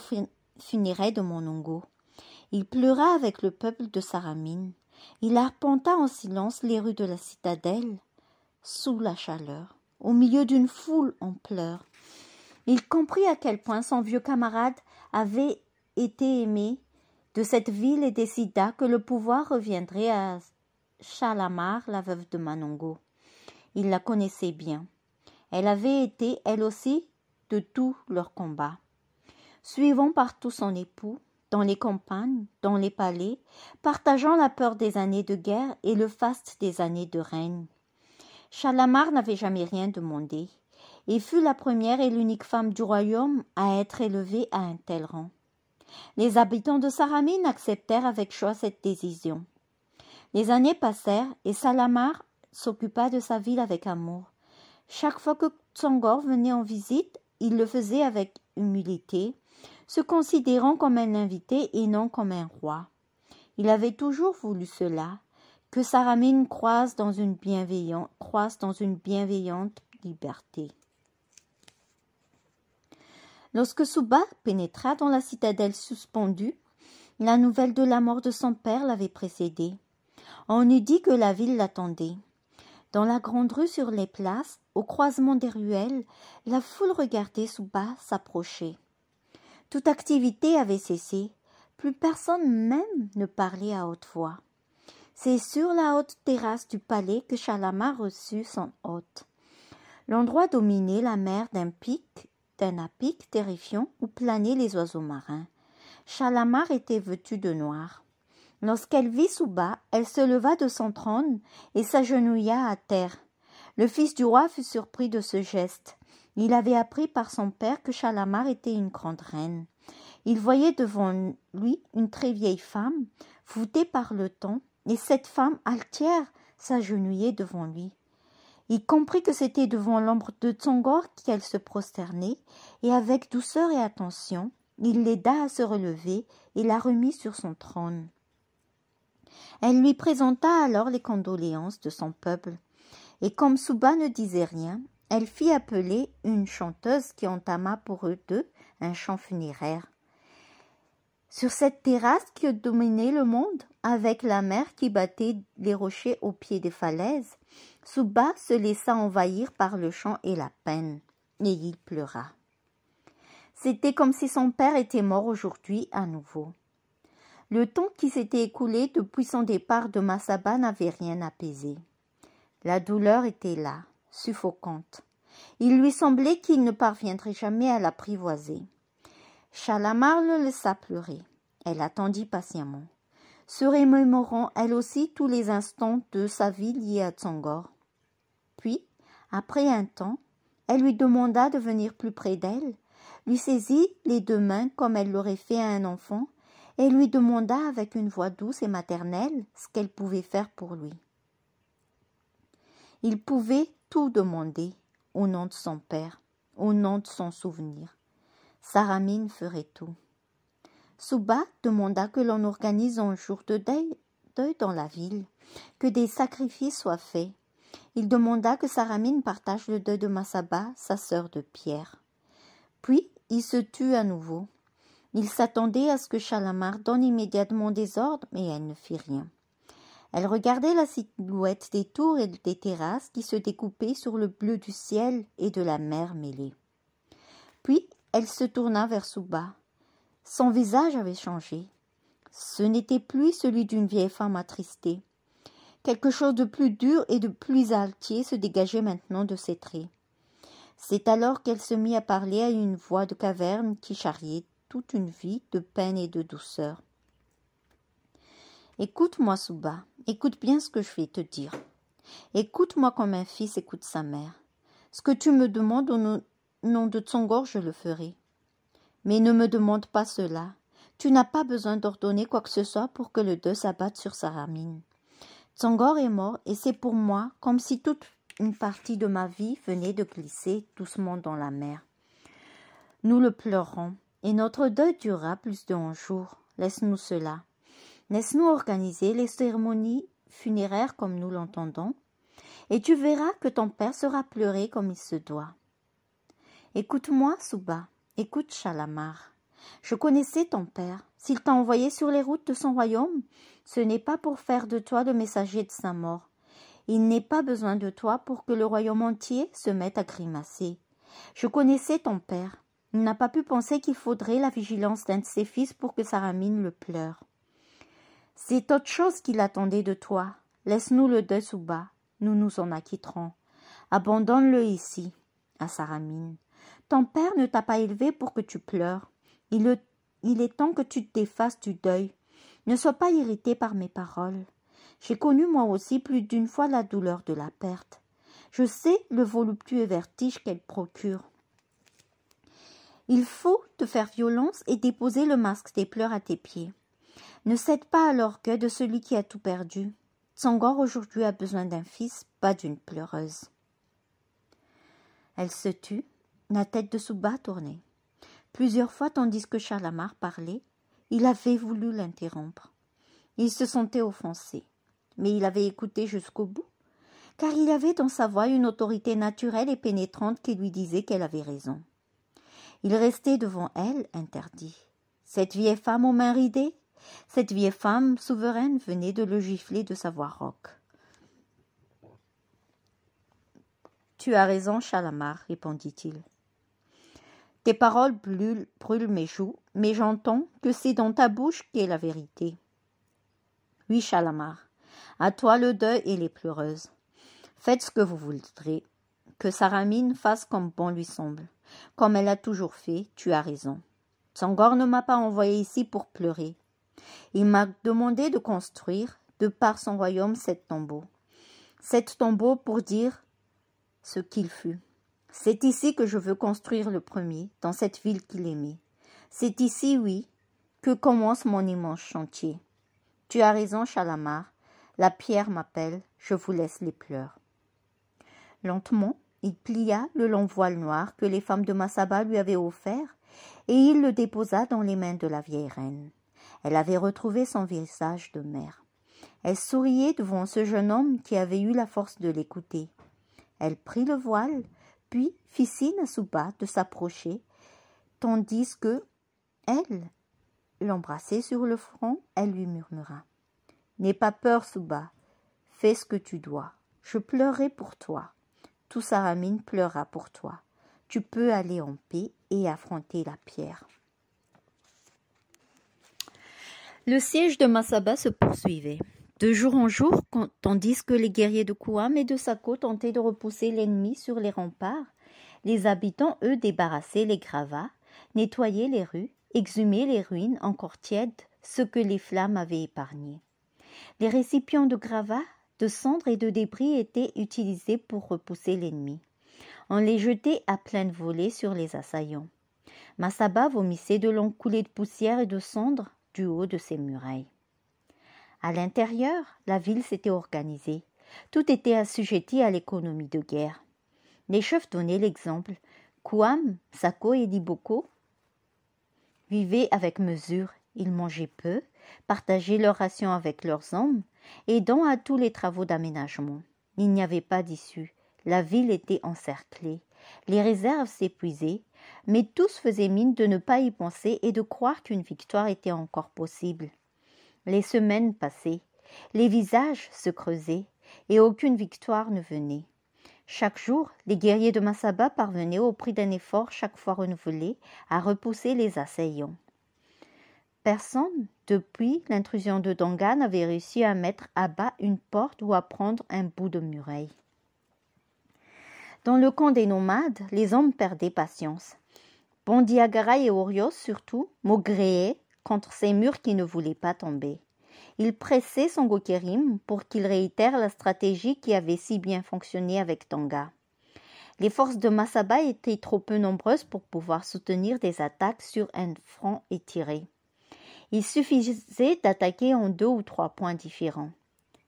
S1: funérailles de Monongo. Il pleura avec le peuple de Saramine. Il arpenta en silence les rues de la citadelle, sous la chaleur, au milieu d'une foule en pleurs. Il comprit à quel point son vieux camarade avait été aimé de cette ville et décida que le pouvoir reviendrait à Chalamar, la veuve de Manongo. Il la connaissait bien. Elle avait été, elle aussi, de tous leurs combats. Suivant partout son époux, dans les campagnes, dans les palais, partageant la peur des années de guerre et le faste des années de règne. Chalamar n'avait jamais rien demandé, et fut la première et l'unique femme du royaume à être élevée à un tel rang. Les habitants de Saramine acceptèrent avec choix cette décision. Les années passèrent et Salamar s'occupa de sa ville avec amour. Chaque fois que Tsongor venait en visite, il le faisait avec humilité, se considérant comme un invité et non comme un roi. Il avait toujours voulu cela, que sa ramine croise dans une bienveillante, croise dans une bienveillante liberté. Lorsque Souba pénétra dans la citadelle suspendue, la nouvelle de la mort de son père l'avait précédée. On eût dit que la ville l'attendait. Dans la grande rue sur les places, au croisement des ruelles, la foule regardait Souba s'approcher. Toute activité avait cessé. Plus personne même ne parlait à haute voix. C'est sur la haute terrasse du palais que Chalamar reçut son hôte. L'endroit dominait la mer d'un pic, d'un apic terrifiant où planaient les oiseaux marins. Chalamar était vêtue de noir. Lorsqu'elle vit bas, elle se leva de son trône et s'agenouilla à terre. Le fils du roi fut surpris de ce geste. Il avait appris par son père que Chalamar était une grande reine. Il voyait devant lui une très vieille femme, foutée par le temps, et cette femme altière s'agenouillait devant lui. Il comprit que c'était devant l'ombre de Tsongor qu'elle se prosternait, et avec douceur et attention, il l'aida à se relever et la remit sur son trône. Elle lui présenta alors les condoléances de son peuple. Et comme Souba ne disait rien, elle fit appeler une chanteuse qui entama pour eux deux un chant funéraire. Sur cette terrasse qui dominait le monde, avec la mer qui battait les rochers au pied des falaises, Souba se laissa envahir par le chant et la peine, et il pleura. C'était comme si son père était mort aujourd'hui à nouveau. Le temps qui s'était écoulé depuis son départ de Massaba n'avait rien apaisé. La douleur était là, suffocante. Il lui semblait qu'il ne parviendrait jamais à l'apprivoiser. Chalamar le laissa pleurer. Elle attendit patiemment, se remémorant elle aussi tous les instants de sa vie liée à Tsangor. Puis, après un temps, elle lui demanda de venir plus près d'elle, lui saisit les deux mains comme elle l'aurait fait à un enfant, et lui demanda avec une voix douce et maternelle ce qu'elle pouvait faire pour lui. Il pouvait tout demander au nom de son père, au nom de son souvenir. Saramine ferait tout. Souba demanda que l'on organise un jour de deuil, dans la ville, que des sacrifices soient faits. Il demanda que Saramine partage le deuil de Massaba, sa sœur de Pierre. Puis il se tut à nouveau. Il s'attendait à ce que Chalamar donne immédiatement des ordres, mais elle ne fit rien. Elle regardait la silhouette des tours et des terrasses qui se découpaient sur le bleu du ciel et de la mer mêlée. Puis elle se tourna vers Souba. Son visage avait changé. Ce n'était plus celui d'une vieille femme attristée. Quelque chose de plus dur et de plus altier se dégageait maintenant de ses traits. C'est alors qu'elle se mit à parler à une voix de caverne qui charriait toute une vie de peine et de douceur. Écoute-moi, Souba. Écoute bien ce que je vais te dire. Écoute-moi comme un fils écoute sa mère. Ce que tu me demandes au nom de Tsongor, je le ferai. Mais ne me demande pas cela. Tu n'as pas besoin d'ordonner quoi que ce soit pour que le deuil s'abatte sur sa ramine. Tsongor est mort et c'est pour moi comme si toute une partie de ma vie venait de glisser doucement dans la mer. Nous le pleurons et notre deuil durera plus de un jour. Laisse-nous cela. Laisse-nous organiser les cérémonies funéraires comme nous l'entendons, et tu verras que ton père sera pleuré comme il se doit. Écoute-moi, Souba, écoute Chalamar. Je connaissais ton père. S'il t'a envoyé sur les routes de son royaume, ce n'est pas pour faire de toi le messager de sa mort. Il n'est pas besoin de toi pour que le royaume entier se mette à grimacer. Je connaissais ton père. Il n'a pas pu penser qu'il faudrait la vigilance d'un de ses fils pour que Saramine le pleure. C'est autre chose qu'il attendait de toi. Laisse-nous le sous bas, nous nous en acquitterons. Abandonne-le ici, à Saramine. Ton père ne t'a pas élevé pour que tu pleures. Il, il est temps que tu t'effaces du deuil. Ne sois pas irrité par mes paroles. J'ai connu moi aussi plus d'une fois la douleur de la perte. Je sais le voluptueux vertige qu'elle procure. Il faut te faire violence et déposer le masque des pleurs à tes pieds. Ne cède pas alors que de celui qui a tout perdu. Tsangor aujourd'hui a besoin d'un fils, pas d'une pleureuse. Elle se tut, la tête de bas tournée. Plusieurs fois, tandis que Charlamar parlait, il avait voulu l'interrompre. Il se sentait offensé, mais il avait écouté jusqu'au bout, car il avait dans sa voix une autorité naturelle et pénétrante qui lui disait qu'elle avait raison. Il restait devant elle, interdit. Cette vieille femme aux mains ridées, cette vieille femme souveraine venait de le gifler de sa voix rauque. Tu as raison, Chalamar, répondit-il. Tes paroles brûlent, brûlent mes joues, mais j'entends que c'est dans ta bouche qu'est la vérité. Oui, Chalamar, à toi le deuil et les pleureuses. Faites ce que vous voudrez. Que Saramine fasse comme bon lui semble. Comme elle a toujours fait, tu as raison. Sangor ne m'a pas envoyé ici pour pleurer. Il m'a demandé de construire, de par son royaume, sept tombeaux. Sept tombeaux pour dire ce qu'il fut. C'est ici que je veux construire le premier, dans cette ville qu'il aimait. C'est ici, oui, que commence mon immense chantier. Tu as raison, Chalamar. La pierre m'appelle, je vous laisse les pleurs. Lentement, il plia le long voile noir que les femmes de Massaba lui avaient offert, et il le déposa dans les mains de la vieille reine. Elle avait retrouvé son visage de mère. Elle souriait devant ce jeune homme qui avait eu la force de l'écouter. Elle prit le voile, puis fit signe à Souba de s'approcher, tandis que, elle, l'embrassait sur le front, elle lui murmura. N'aie pas peur, Souba. Fais ce que tu dois. Je pleurerai pour toi. Tout Saramine pleura pour toi. Tu peux aller en paix et affronter la pierre. Le siège de Massaba se poursuivait. De jour en jour, tandis que les guerriers de Kouam et de Sako tentaient de repousser l'ennemi sur les remparts, les habitants, eux, débarrassaient les gravats, nettoyaient les rues, exhumaient les ruines encore tièdes, ce que les flammes avaient épargné. Les récipients de gravats, de cendres et de débris étaient utilisés pour repousser l'ennemi. On les jetait à pleine volée sur les assaillants. Massaba vomissait de longues coulées de poussière et de cendres, du haut de ses murailles. À l'intérieur, la ville s'était organisée. Tout était assujetti à l'économie de guerre. Les chefs donnaient l'exemple. Kouam, Sako et Diboko vivaient avec mesure. Ils mangeaient peu, partageaient leurs rations avec leurs hommes, aidant à tous les travaux d'aménagement. Il n'y avait pas d'issue. La ville était encerclée. Les réserves s'épuisaient, mais tous faisaient mine de ne pas y penser et de croire qu'une victoire était encore possible. Les semaines passaient, les visages se creusaient, et aucune victoire ne venait. Chaque jour, les guerriers de Massaba parvenaient au prix d'un effort chaque fois renouvelé à repousser les assaillants. Personne, depuis l'intrusion de Dongan, n'avait réussi à mettre à bas une porte ou à prendre un bout de muraille. Dans le camp des nomades, les hommes perdaient patience. Bondiagara et Orios surtout maugréaient contre ces murs qui ne voulaient pas tomber. Ils pressaient son pour qu'il réitère la stratégie qui avait si bien fonctionné avec Tanga. Les forces de Massaba étaient trop peu nombreuses pour pouvoir soutenir des attaques sur un front étiré. Il suffisait d'attaquer en deux ou trois points différents.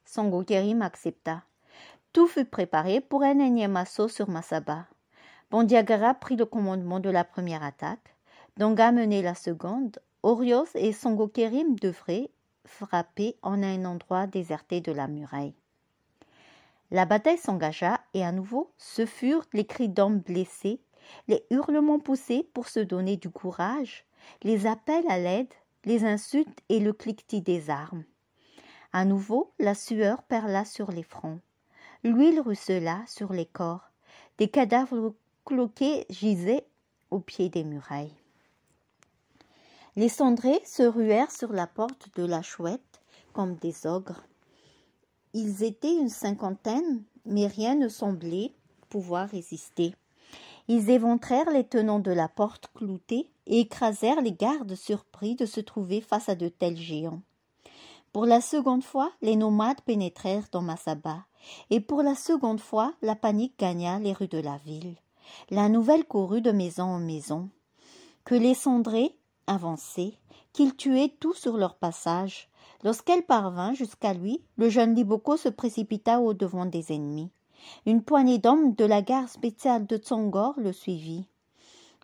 S1: Son accepta. Tout fut préparé pour un énième assaut sur Massaba. Bondiagara prit le commandement de la première attaque, Donga menait la seconde, Orios et Songokerim devraient frapper en un endroit déserté de la muraille. La bataille s'engagea et à nouveau ce furent les cris d'hommes blessés, les hurlements poussés pour se donner du courage, les appels à l'aide, les insultes et le cliquetis des armes. À nouveau la sueur perla sur les fronts. L'huile ruissela sur les corps. Des cadavres cloqués gisaient au pied des murailles. Les cendrés se ruèrent sur la porte de la chouette comme des ogres. Ils étaient une cinquantaine, mais rien ne semblait pouvoir résister. Ils éventrèrent les tenants de la porte cloutée et écrasèrent les gardes surpris de se trouver face à de tels géants. Pour la seconde fois, les nomades pénétrèrent dans Massaba. Et pour la seconde fois, la panique gagna les rues de la ville. La nouvelle courut de maison en maison. Que les cendrés avançaient, qu'ils tuaient tout sur leur passage. Lorsqu'elle parvint jusqu'à lui, le jeune Liboko se précipita au devant des ennemis. Une poignée d'hommes de la gare spéciale de Tsongor le suivit.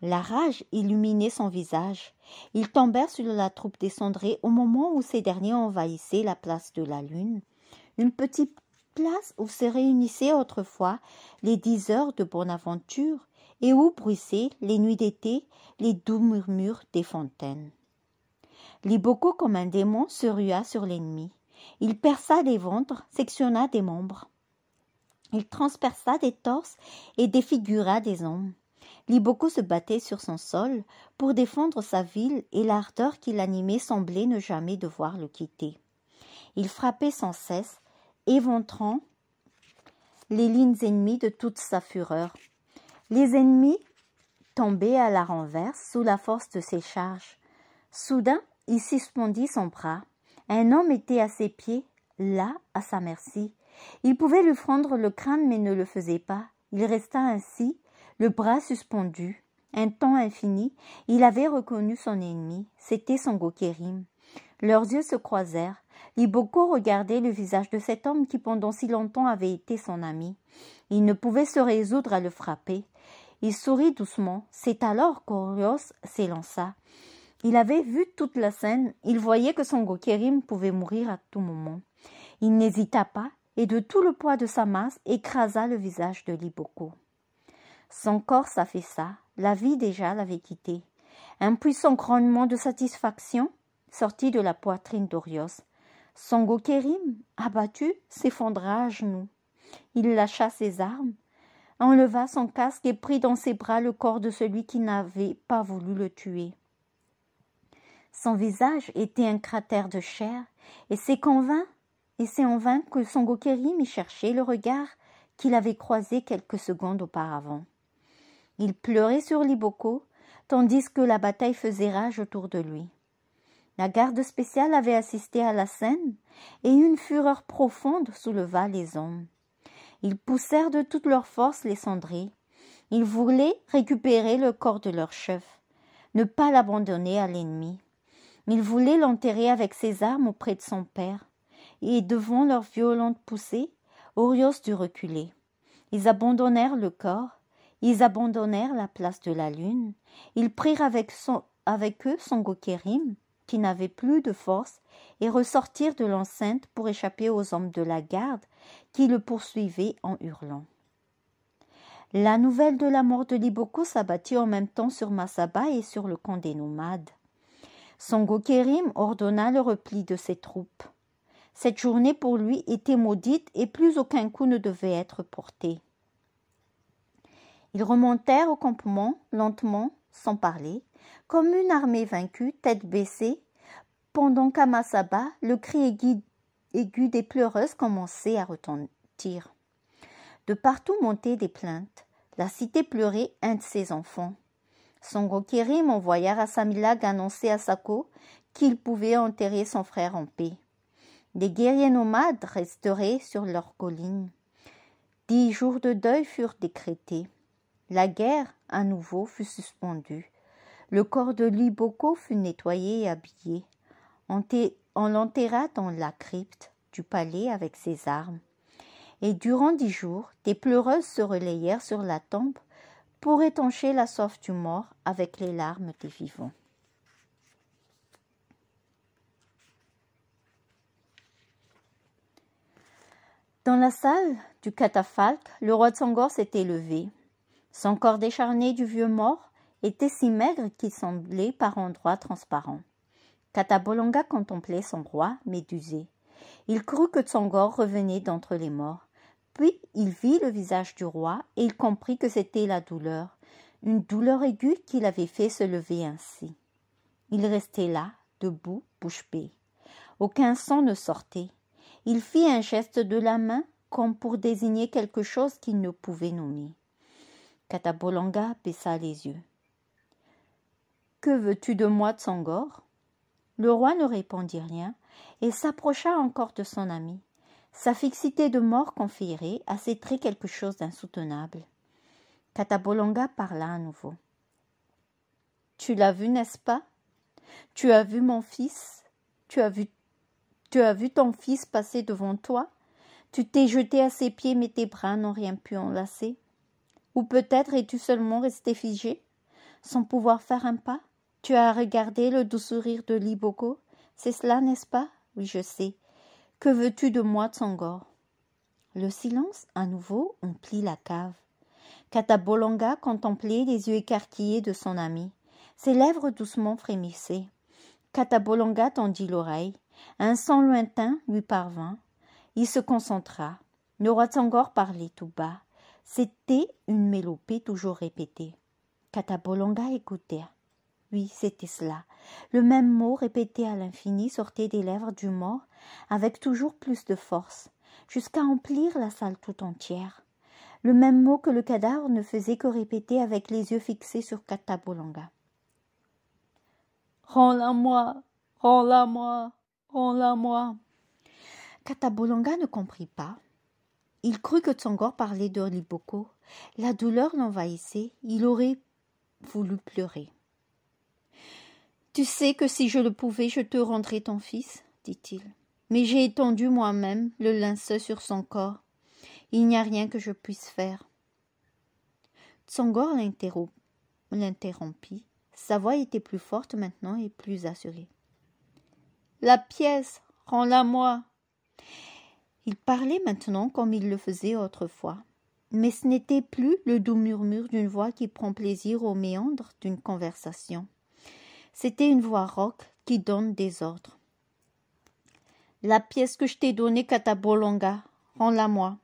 S1: La rage illuminait son visage. Ils tombèrent sur la troupe des cendrés au moment où ces derniers envahissaient la place de la lune. Une petite place où se réunissaient autrefois les dix heures de Bonaventure et où bruissaient les nuits d'été les doux murmures des fontaines. Liboko, comme un démon, se rua sur l'ennemi. Il perça des ventres, sectionna des membres. Il transperça des torses et défigura des hommes. Liboko se battait sur son sol pour défendre sa ville et l'ardeur qui l'animait semblait ne jamais devoir le quitter. Il frappait sans cesse, éventrant les lignes ennemies de toute sa fureur. Les ennemis tombaient à la renverse sous la force de ses charges. Soudain, il suspendit son bras. Un homme était à ses pieds, là, à sa merci. Il pouvait lui fendre le crâne, mais ne le faisait pas. Il resta ainsi, le bras suspendu. Un temps infini, il avait reconnu son ennemi. C'était son Gokérim. Leurs yeux se croisèrent. Liboko regardait le visage de cet homme qui pendant si longtemps avait été son ami. Il ne pouvait se résoudre à le frapper. Il sourit doucement. C'est alors qu'Orios s'élança. Il avait vu toute la scène, il voyait que son Gokérim pouvait mourir à tout moment. Il n'hésita pas et de tout le poids de sa masse écrasa le visage de Liboko. Son corps s'affaissa, la vie déjà l'avait quitté. Un puissant grognement de satisfaction Sorti de la poitrine d'Orios. Sangokérim, abattu, s'effondra à genoux. Il lâcha ses armes, enleva son casque et prit dans ses bras le corps de celui qui n'avait pas voulu le tuer. Son visage était un cratère de chair, et c'est qu'en vain, et c'est en vain que Sangokérim y cherchait le regard qu'il avait croisé quelques secondes auparavant. Il pleurait sur Liboko, tandis que la bataille faisait rage autour de lui. La garde spéciale avait assisté à la scène, et une fureur profonde souleva les hommes. Ils poussèrent de toutes leurs forces les cendriers. Ils voulaient récupérer le corps de leur chef, ne pas l'abandonner à l'ennemi. Ils voulaient l'enterrer avec ses armes auprès de son père. Et devant leur violente poussée, Orios dut reculer. Ils abandonnèrent le corps, ils abandonnèrent la place de la lune, ils prirent avec, eux son qui n'avait plus de force et ressortir de l'enceinte pour échapper aux hommes de la garde qui le poursuivaient en hurlant. La nouvelle de la mort de Liboko s'abattit en même temps sur Massaba et sur le camp des nomades. Son Gokérim ordonna le repli de ses troupes. Cette journée pour lui était maudite et plus aucun coup ne devait être porté. Ils remontèrent au campement, lentement, sans parler, comme une armée vaincue, tête baissée, pendant qu'à le cri aigu, des pleureuses commençait à retentir. De partout montaient des plaintes. La cité pleurait un de ses enfants. Son Rokiri m'envoya à Samilag annoncer à Sako qu'il pouvait enterrer son frère en paix. Des guerriers nomades resteraient sur leurs collines. Dix jours de deuil furent décrétés. La guerre, à nouveau, fut suspendue. Le corps de Liboko fut nettoyé et habillé. On l'enterra dans la crypte du palais avec ses armes. Et durant dix jours, des pleureuses se relayèrent sur la tombe pour étancher la soif du mort avec les larmes des vivants. Dans la salle du catafalque, le roi de Sangor s'était levé. Son corps décharné du vieux mort était si maigre qu'il semblait par endroits transparent. Catabolonga contemplait son roi, médusé. Il crut que Tsongor revenait d'entre les morts. Puis il vit le visage du roi et il comprit que c'était la douleur, une douleur aiguë qui l'avait fait se lever ainsi. Il restait là, debout, bouche bée. Aucun son ne sortait. Il fit un geste de la main comme pour désigner quelque chose qu'il ne pouvait nommer. Katabolanga baissa les yeux. Que veux-tu de moi, Tsangor Le roi ne répondit rien et s'approcha encore de son ami. Sa fixité de mort conférée à ses traits quelque chose d'insoutenable. Katabolonga parla à nouveau. Tu l'as vu, n'est-ce pas Tu as vu mon fils Tu as vu tu as vu ton fils passer devant toi Tu t'es jeté à ses pieds, mais tes bras n'ont rien pu enlacer. Ou peut-être es-tu seulement resté figé, sans pouvoir faire un pas tu as regardé le doux sourire de Liboko C'est cela, n'est-ce pas Oui, je sais. Que veux-tu de moi, Tsangor Le silence, à nouveau, emplit la cave. Katabolonga contemplait les yeux écarquillés de son ami. Ses lèvres doucement frémissaient. Katabolonga tendit l'oreille. Un son lointain lui parvint. Il se concentra. Le roi parlait tout bas. C'était une mélopée toujours répétée. Katabolonga écoutait. Oui, c'était cela. Le même mot répété à l'infini sortait des lèvres du mort avec toujours plus de force, jusqu'à emplir la salle tout entière. Le même mot que le cadavre ne faisait que répéter avec les yeux fixés sur Katabolanga. Rends-la-moi, rends-la-moi, rends-la-moi. ne comprit pas. Il crut que Tsongor parlait de Liboko. La douleur l'envahissait. Il aurait voulu pleurer. Tu sais que si je le pouvais, je te rendrais ton fils, dit-il. Mais j'ai étendu moi-même le linceul sur son corps. Il n'y a rien que je puisse faire. Tsangor l'interrompit. Sa voix était plus forte maintenant et plus assurée. La pièce, rends-la-moi. Il parlait maintenant comme il le faisait autrefois, mais ce n'était plus le doux murmure d'une voix qui prend plaisir au méandre d'une conversation. C'était une voix rauque qui donne des ordres. La pièce que je t'ai donnée, Katabolonga, rends-la-moi.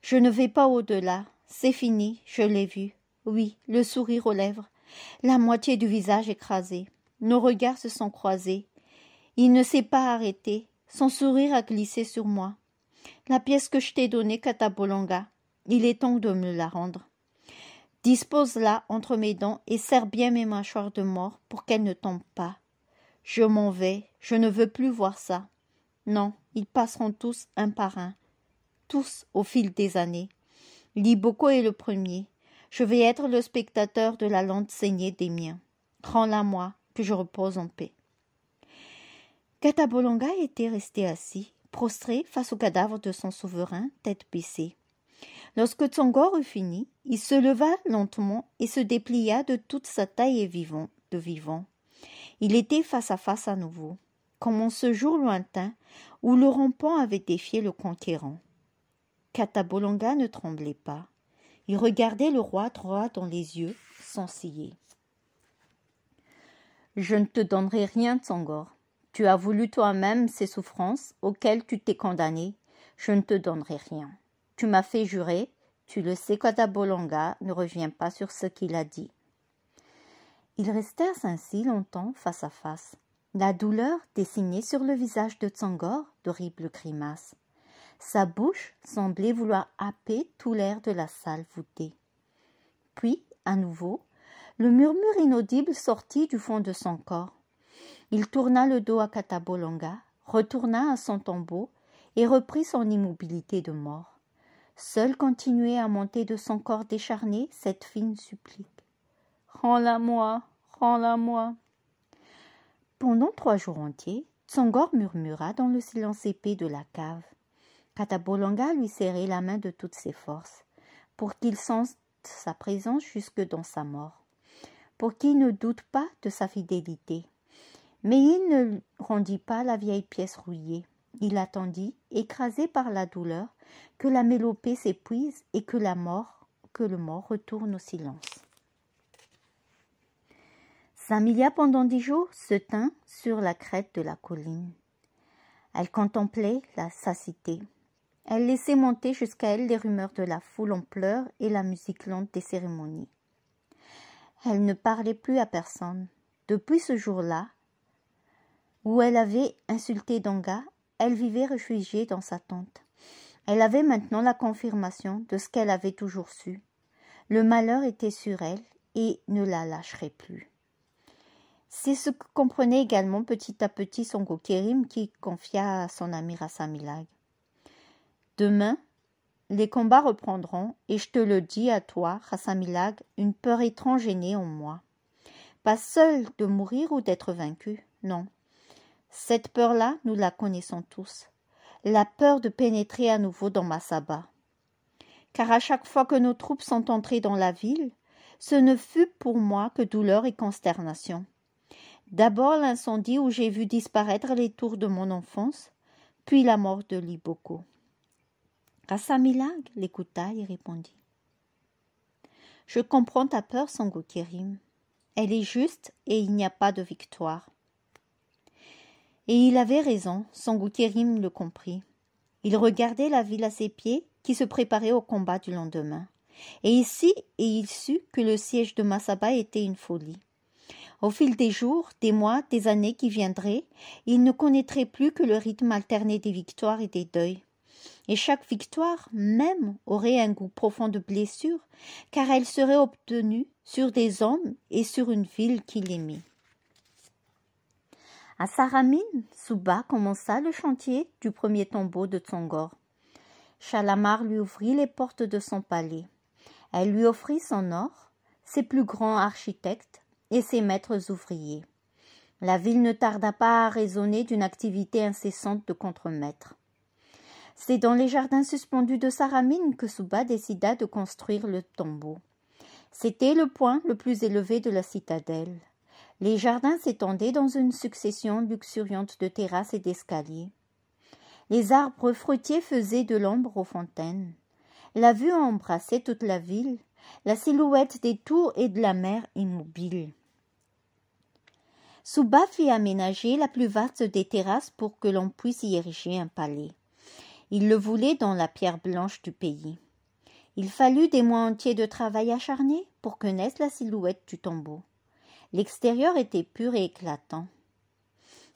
S1: Je ne vais pas au-delà. C'est fini, je l'ai vue. Oui, le sourire aux lèvres, la moitié du visage écrasé. Nos regards se sont croisés. Il ne s'est pas arrêté. Son sourire a glissé sur moi. La pièce que je t'ai donnée, Katabolonga, il est temps de me la rendre. Dispose-la entre mes dents et serre bien mes mâchoires de mort pour qu'elle ne tombe pas. Je m'en vais, je ne veux plus voir ça. Non, ils passeront tous un par un, tous au fil des années. Liboko est le premier. Je vais être le spectateur de la lente saignée des miens. Rends-la moi, que je repose en paix. Katabolonga était resté assis, prostré face au cadavre de son souverain, tête baissée. Lorsque Tsongor eut fini, il se leva lentement et se déplia de toute sa taille et vivant, de vivant. Il était face à face à nouveau, comme en ce jour lointain où le rampant avait défié le conquérant. Katabolonga ne tremblait pas. Il regardait le roi droit dans les yeux, sans ciller. Je ne te donnerai rien, Tsongor. Tu as voulu toi-même ces souffrances auxquelles tu t'es condamné. Je ne te donnerai rien. Tu m'as fait jurer, tu le sais Bolonga ne revient pas sur ce qu'il a dit. Ils restèrent ainsi longtemps face à face, la douleur dessinée sur le visage de Tsangor d'horribles grimaces. Sa bouche semblait vouloir happer tout l'air de la salle voûtée. Puis, à nouveau, le murmure inaudible sortit du fond de son corps. Il tourna le dos à Katabolonga, retourna à son tombeau et reprit son immobilité de mort. Seul continuait à monter de son corps décharné cette fine supplique. Rends-la-moi, rends-la-moi. Pendant trois jours entiers, Tsongor murmura dans le silence épais de la cave. Katabolanga lui serrait la main de toutes ses forces, pour qu'il sente sa présence jusque dans sa mort, pour qu'il ne doute pas de sa fidélité. Mais il ne rendit pas la vieille pièce rouillée. Il attendit, écrasé par la douleur, que la mélopée s'épuise et que la mort, que le mort retourne au silence. Samilia, pendant dix jours, se tint sur la crête de la colline. Elle contemplait la sacité. Elle laissait monter jusqu'à elle les rumeurs de la foule en pleurs et la musique lente des cérémonies. Elle ne parlait plus à personne. Depuis ce jour-là, où elle avait insulté Donga, elle vivait réfugiée dans sa tente. Elle avait maintenant la confirmation de ce qu'elle avait toujours su. Le malheur était sur elle et ne la lâcherait plus. C'est ce que comprenait également petit à petit son Kérim qui confia à son ami Rassamilag. Demain, les combats reprendront et je te le dis à toi, Rassamilag, une peur étrange est née en moi. Pas seule de mourir ou d'être vaincu, non, cette peur-là, nous la connaissons tous. La peur de pénétrer à nouveau dans ma Massaba. Car à chaque fois que nos troupes sont entrées dans la ville, ce ne fut pour moi que douleur et consternation. D'abord l'incendie où j'ai vu disparaître les tours de mon enfance, puis la mort de Liboko. Rassamilag l'écouta et répondit. Je comprends ta peur, Sangokirim. Elle est juste et il n'y a pas de victoire. Et il avait raison, Sangoukérim le comprit. Il regardait la ville à ses pieds, qui se préparait au combat du lendemain. Et ici, et il sut que le siège de Massaba était une folie. Au fil des jours, des mois, des années qui viendraient, il ne connaîtrait plus que le rythme alterné des victoires et des deuils. Et chaque victoire, même, aurait un goût profond de blessure, car elle serait obtenue sur des hommes et sur une ville qu'il aimait. À Saramine, Souba commença le chantier du premier tombeau de Tsongor. Chalamar lui ouvrit les portes de son palais. Elle lui offrit son or, ses plus grands architectes et ses maîtres ouvriers. La ville ne tarda pas à résonner d'une activité incessante de contremaîtres. C'est dans les jardins suspendus de Saramine que Souba décida de construire le tombeau. C'était le point le plus élevé de la citadelle. Les jardins s'étendaient dans une succession luxuriante de terrasses et d'escaliers. Les arbres fruitiers faisaient de l'ombre aux fontaines. La vue embrassait toute la ville, la silhouette des tours et de la mer immobile. Souba fit aménager la plus vaste des terrasses pour que l'on puisse y ériger un palais. Il le voulait dans la pierre blanche du pays. Il fallut des mois entiers de travail acharné pour que naisse la silhouette du tombeau. L'extérieur était pur et éclatant.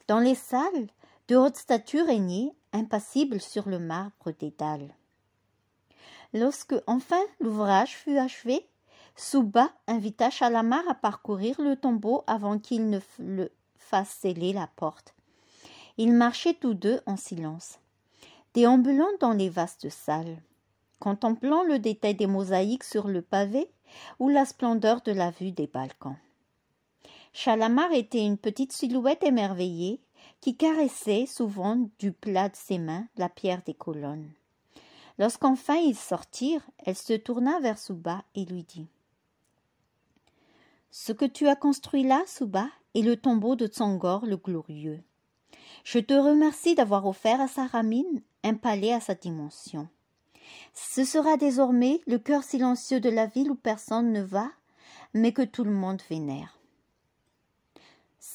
S1: Dans les salles, de hautes statues régnaient, impassibles sur le marbre des dalles. Lorsque enfin l'ouvrage fut achevé, Souba invita Chalamar à parcourir le tombeau avant qu'il ne le fasse sceller la porte. Ils marchaient tous deux en silence, déambulant dans les vastes salles, contemplant le détail des mosaïques sur le pavé ou la splendeur de la vue des balcons. Chalamar était une petite silhouette émerveillée qui caressait souvent du plat de ses mains la pierre des colonnes. Lorsqu'enfin ils sortirent, elle se tourna vers Souba et lui dit Ce que tu as construit là, Souba, est le tombeau de Tsangor le glorieux. Je te remercie d'avoir offert à Saramine un palais à sa dimension. Ce sera désormais le cœur silencieux de la ville où personne ne va, mais que tout le monde vénère.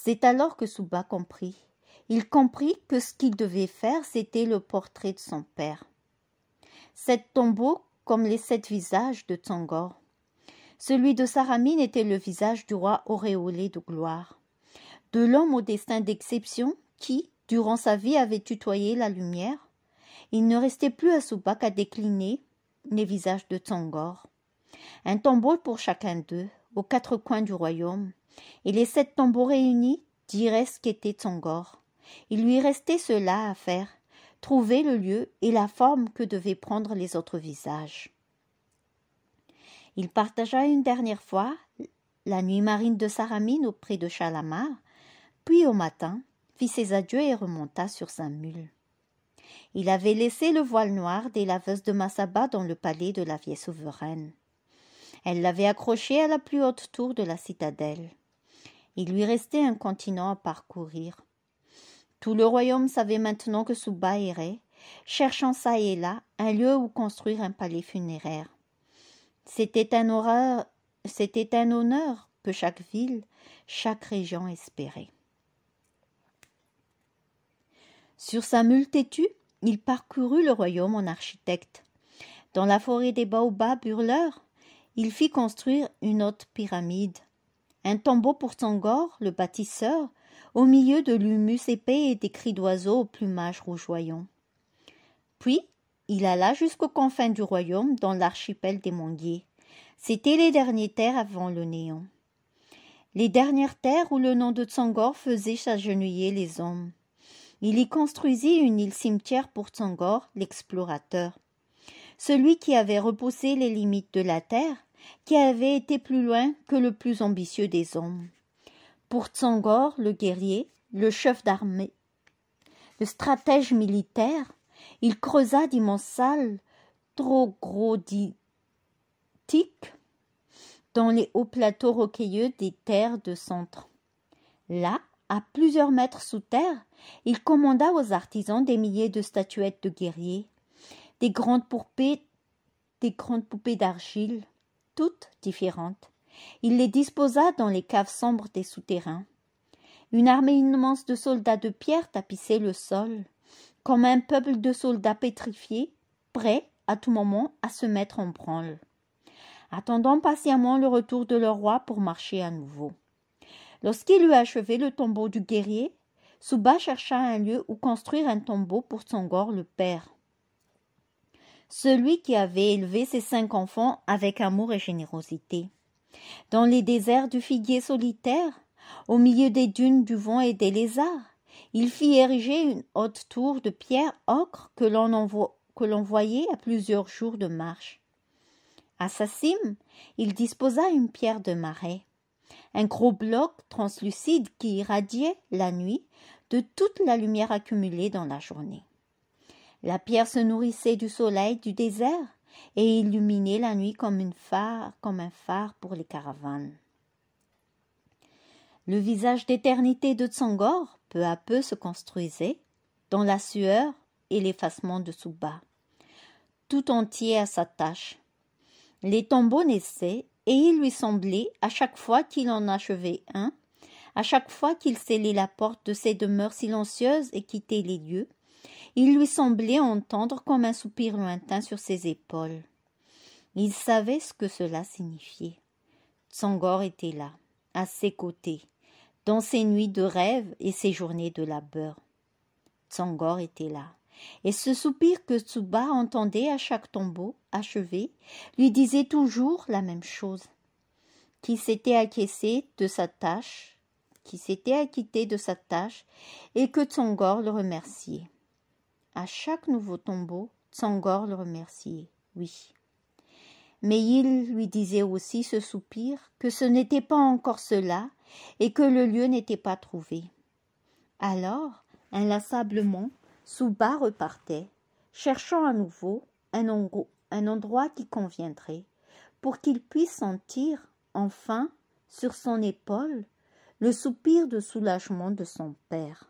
S1: C'est alors que Souba comprit. Il comprit que ce qu'il devait faire, c'était le portrait de son père. Sept tombeaux comme les sept visages de Tsangor. Celui de Saramine était le visage du roi auréolé de gloire, de l'homme au destin d'exception qui, durant sa vie, avait tutoyé la lumière. Il ne restait plus à Souba qu'à décliner les visages de Tsangor. Un tombeau pour chacun d'eux, aux quatre coins du royaume, et les sept tombeaux réunis diraient ce qu'était Tsongor. Il lui restait cela à faire, trouver le lieu et la forme que devaient prendre les autres visages. Il partagea une dernière fois la nuit marine de Saramine auprès de Chalamar, puis au matin fit ses adieux et remonta sur sa mule. Il avait laissé le voile noir des laveuses de Massaba dans le palais de la vieille souveraine. Elle l'avait accroché à la plus haute tour de la citadelle. Il lui restait un continent à parcourir. Tout le royaume savait maintenant que Souba errait, cherchant ça et là un lieu où construire un palais funéraire. C'était un horreur, c'était un honneur que chaque ville, chaque région espérait. Sur sa mule il parcourut le royaume en architecte. Dans la forêt des baobabs hurleurs, il fit construire une haute pyramide, un tombeau pour Tsangor, le bâtisseur, au milieu de l'humus épais et des cris d'oiseaux au plumage rougeoyant. Puis, il alla jusqu'aux confins du royaume dans l'archipel des Manguiers. C'étaient les dernières terres avant le néant. Les dernières terres où le nom de Tsangor faisait s'agenouiller les hommes. Il y construisit une île cimetière pour Tsangor, l'explorateur. Celui qui avait repoussé les limites de la terre, qui avait été plus loin que le plus ambitieux des hommes. Pour Tsangor, le guerrier, le chef d'armée, le stratège militaire, il creusa d'immenses salles trop dans les hauts plateaux rocailleux des terres de centre. Là, à plusieurs mètres sous terre, il commanda aux artisans des milliers de statuettes de guerriers, des grandes poupées, des grandes poupées d'argile, toutes différentes. Il les disposa dans les caves sombres des souterrains. Une armée immense de soldats de pierre tapissait le sol, comme un peuple de soldats pétrifiés, prêts à tout moment à se mettre en branle, attendant patiemment le retour de leur roi pour marcher à nouveau. Lorsqu'il eut achevé le tombeau du guerrier, Souba chercha un lieu où construire un tombeau pour son gore le père celui qui avait élevé ses cinq enfants avec amour et générosité. Dans les déserts du figuier solitaire, au milieu des dunes du vent et des lézards, il fit ériger une haute tour de pierre ocre que l'on, que voyait à plusieurs jours de marche. À sa cime, il disposa une pierre de marais, un gros bloc translucide qui irradiait la nuit de toute la lumière accumulée dans la journée. La pierre se nourrissait du soleil du désert et illuminait la nuit comme, une phare, comme un phare pour les caravanes. Le visage d'éternité de Tsangor peu à peu se construisait dans la sueur et l'effacement de bas, tout entier à sa tâche. Les tombeaux naissaient et il lui semblait, à chaque fois qu'il en achevait un, à chaque fois qu'il scellait la porte de ses demeures silencieuses et quittait les lieux, il lui semblait entendre comme un soupir lointain sur ses épaules. Il savait ce que cela signifiait. Tsangor était là, à ses côtés, dans ses nuits de rêve et ses journées de labeur. Tsangor était là, et ce soupir que Tsuba entendait à chaque tombeau achevé lui disait toujours la même chose qu'il s'était acquiescé de sa tâche, qui s'était acquitté de sa tâche, et que Tsangor le remerciait. À chaque nouveau tombeau, Tsangor le remerciait, oui. Mais il lui disait aussi ce soupir que ce n'était pas encore cela et que le lieu n'était pas trouvé. Alors, inlassablement, Souba repartait, cherchant à nouveau un endroit qui conviendrait, pour qu'il puisse sentir, enfin, sur son épaule, le soupir de soulagement de son père.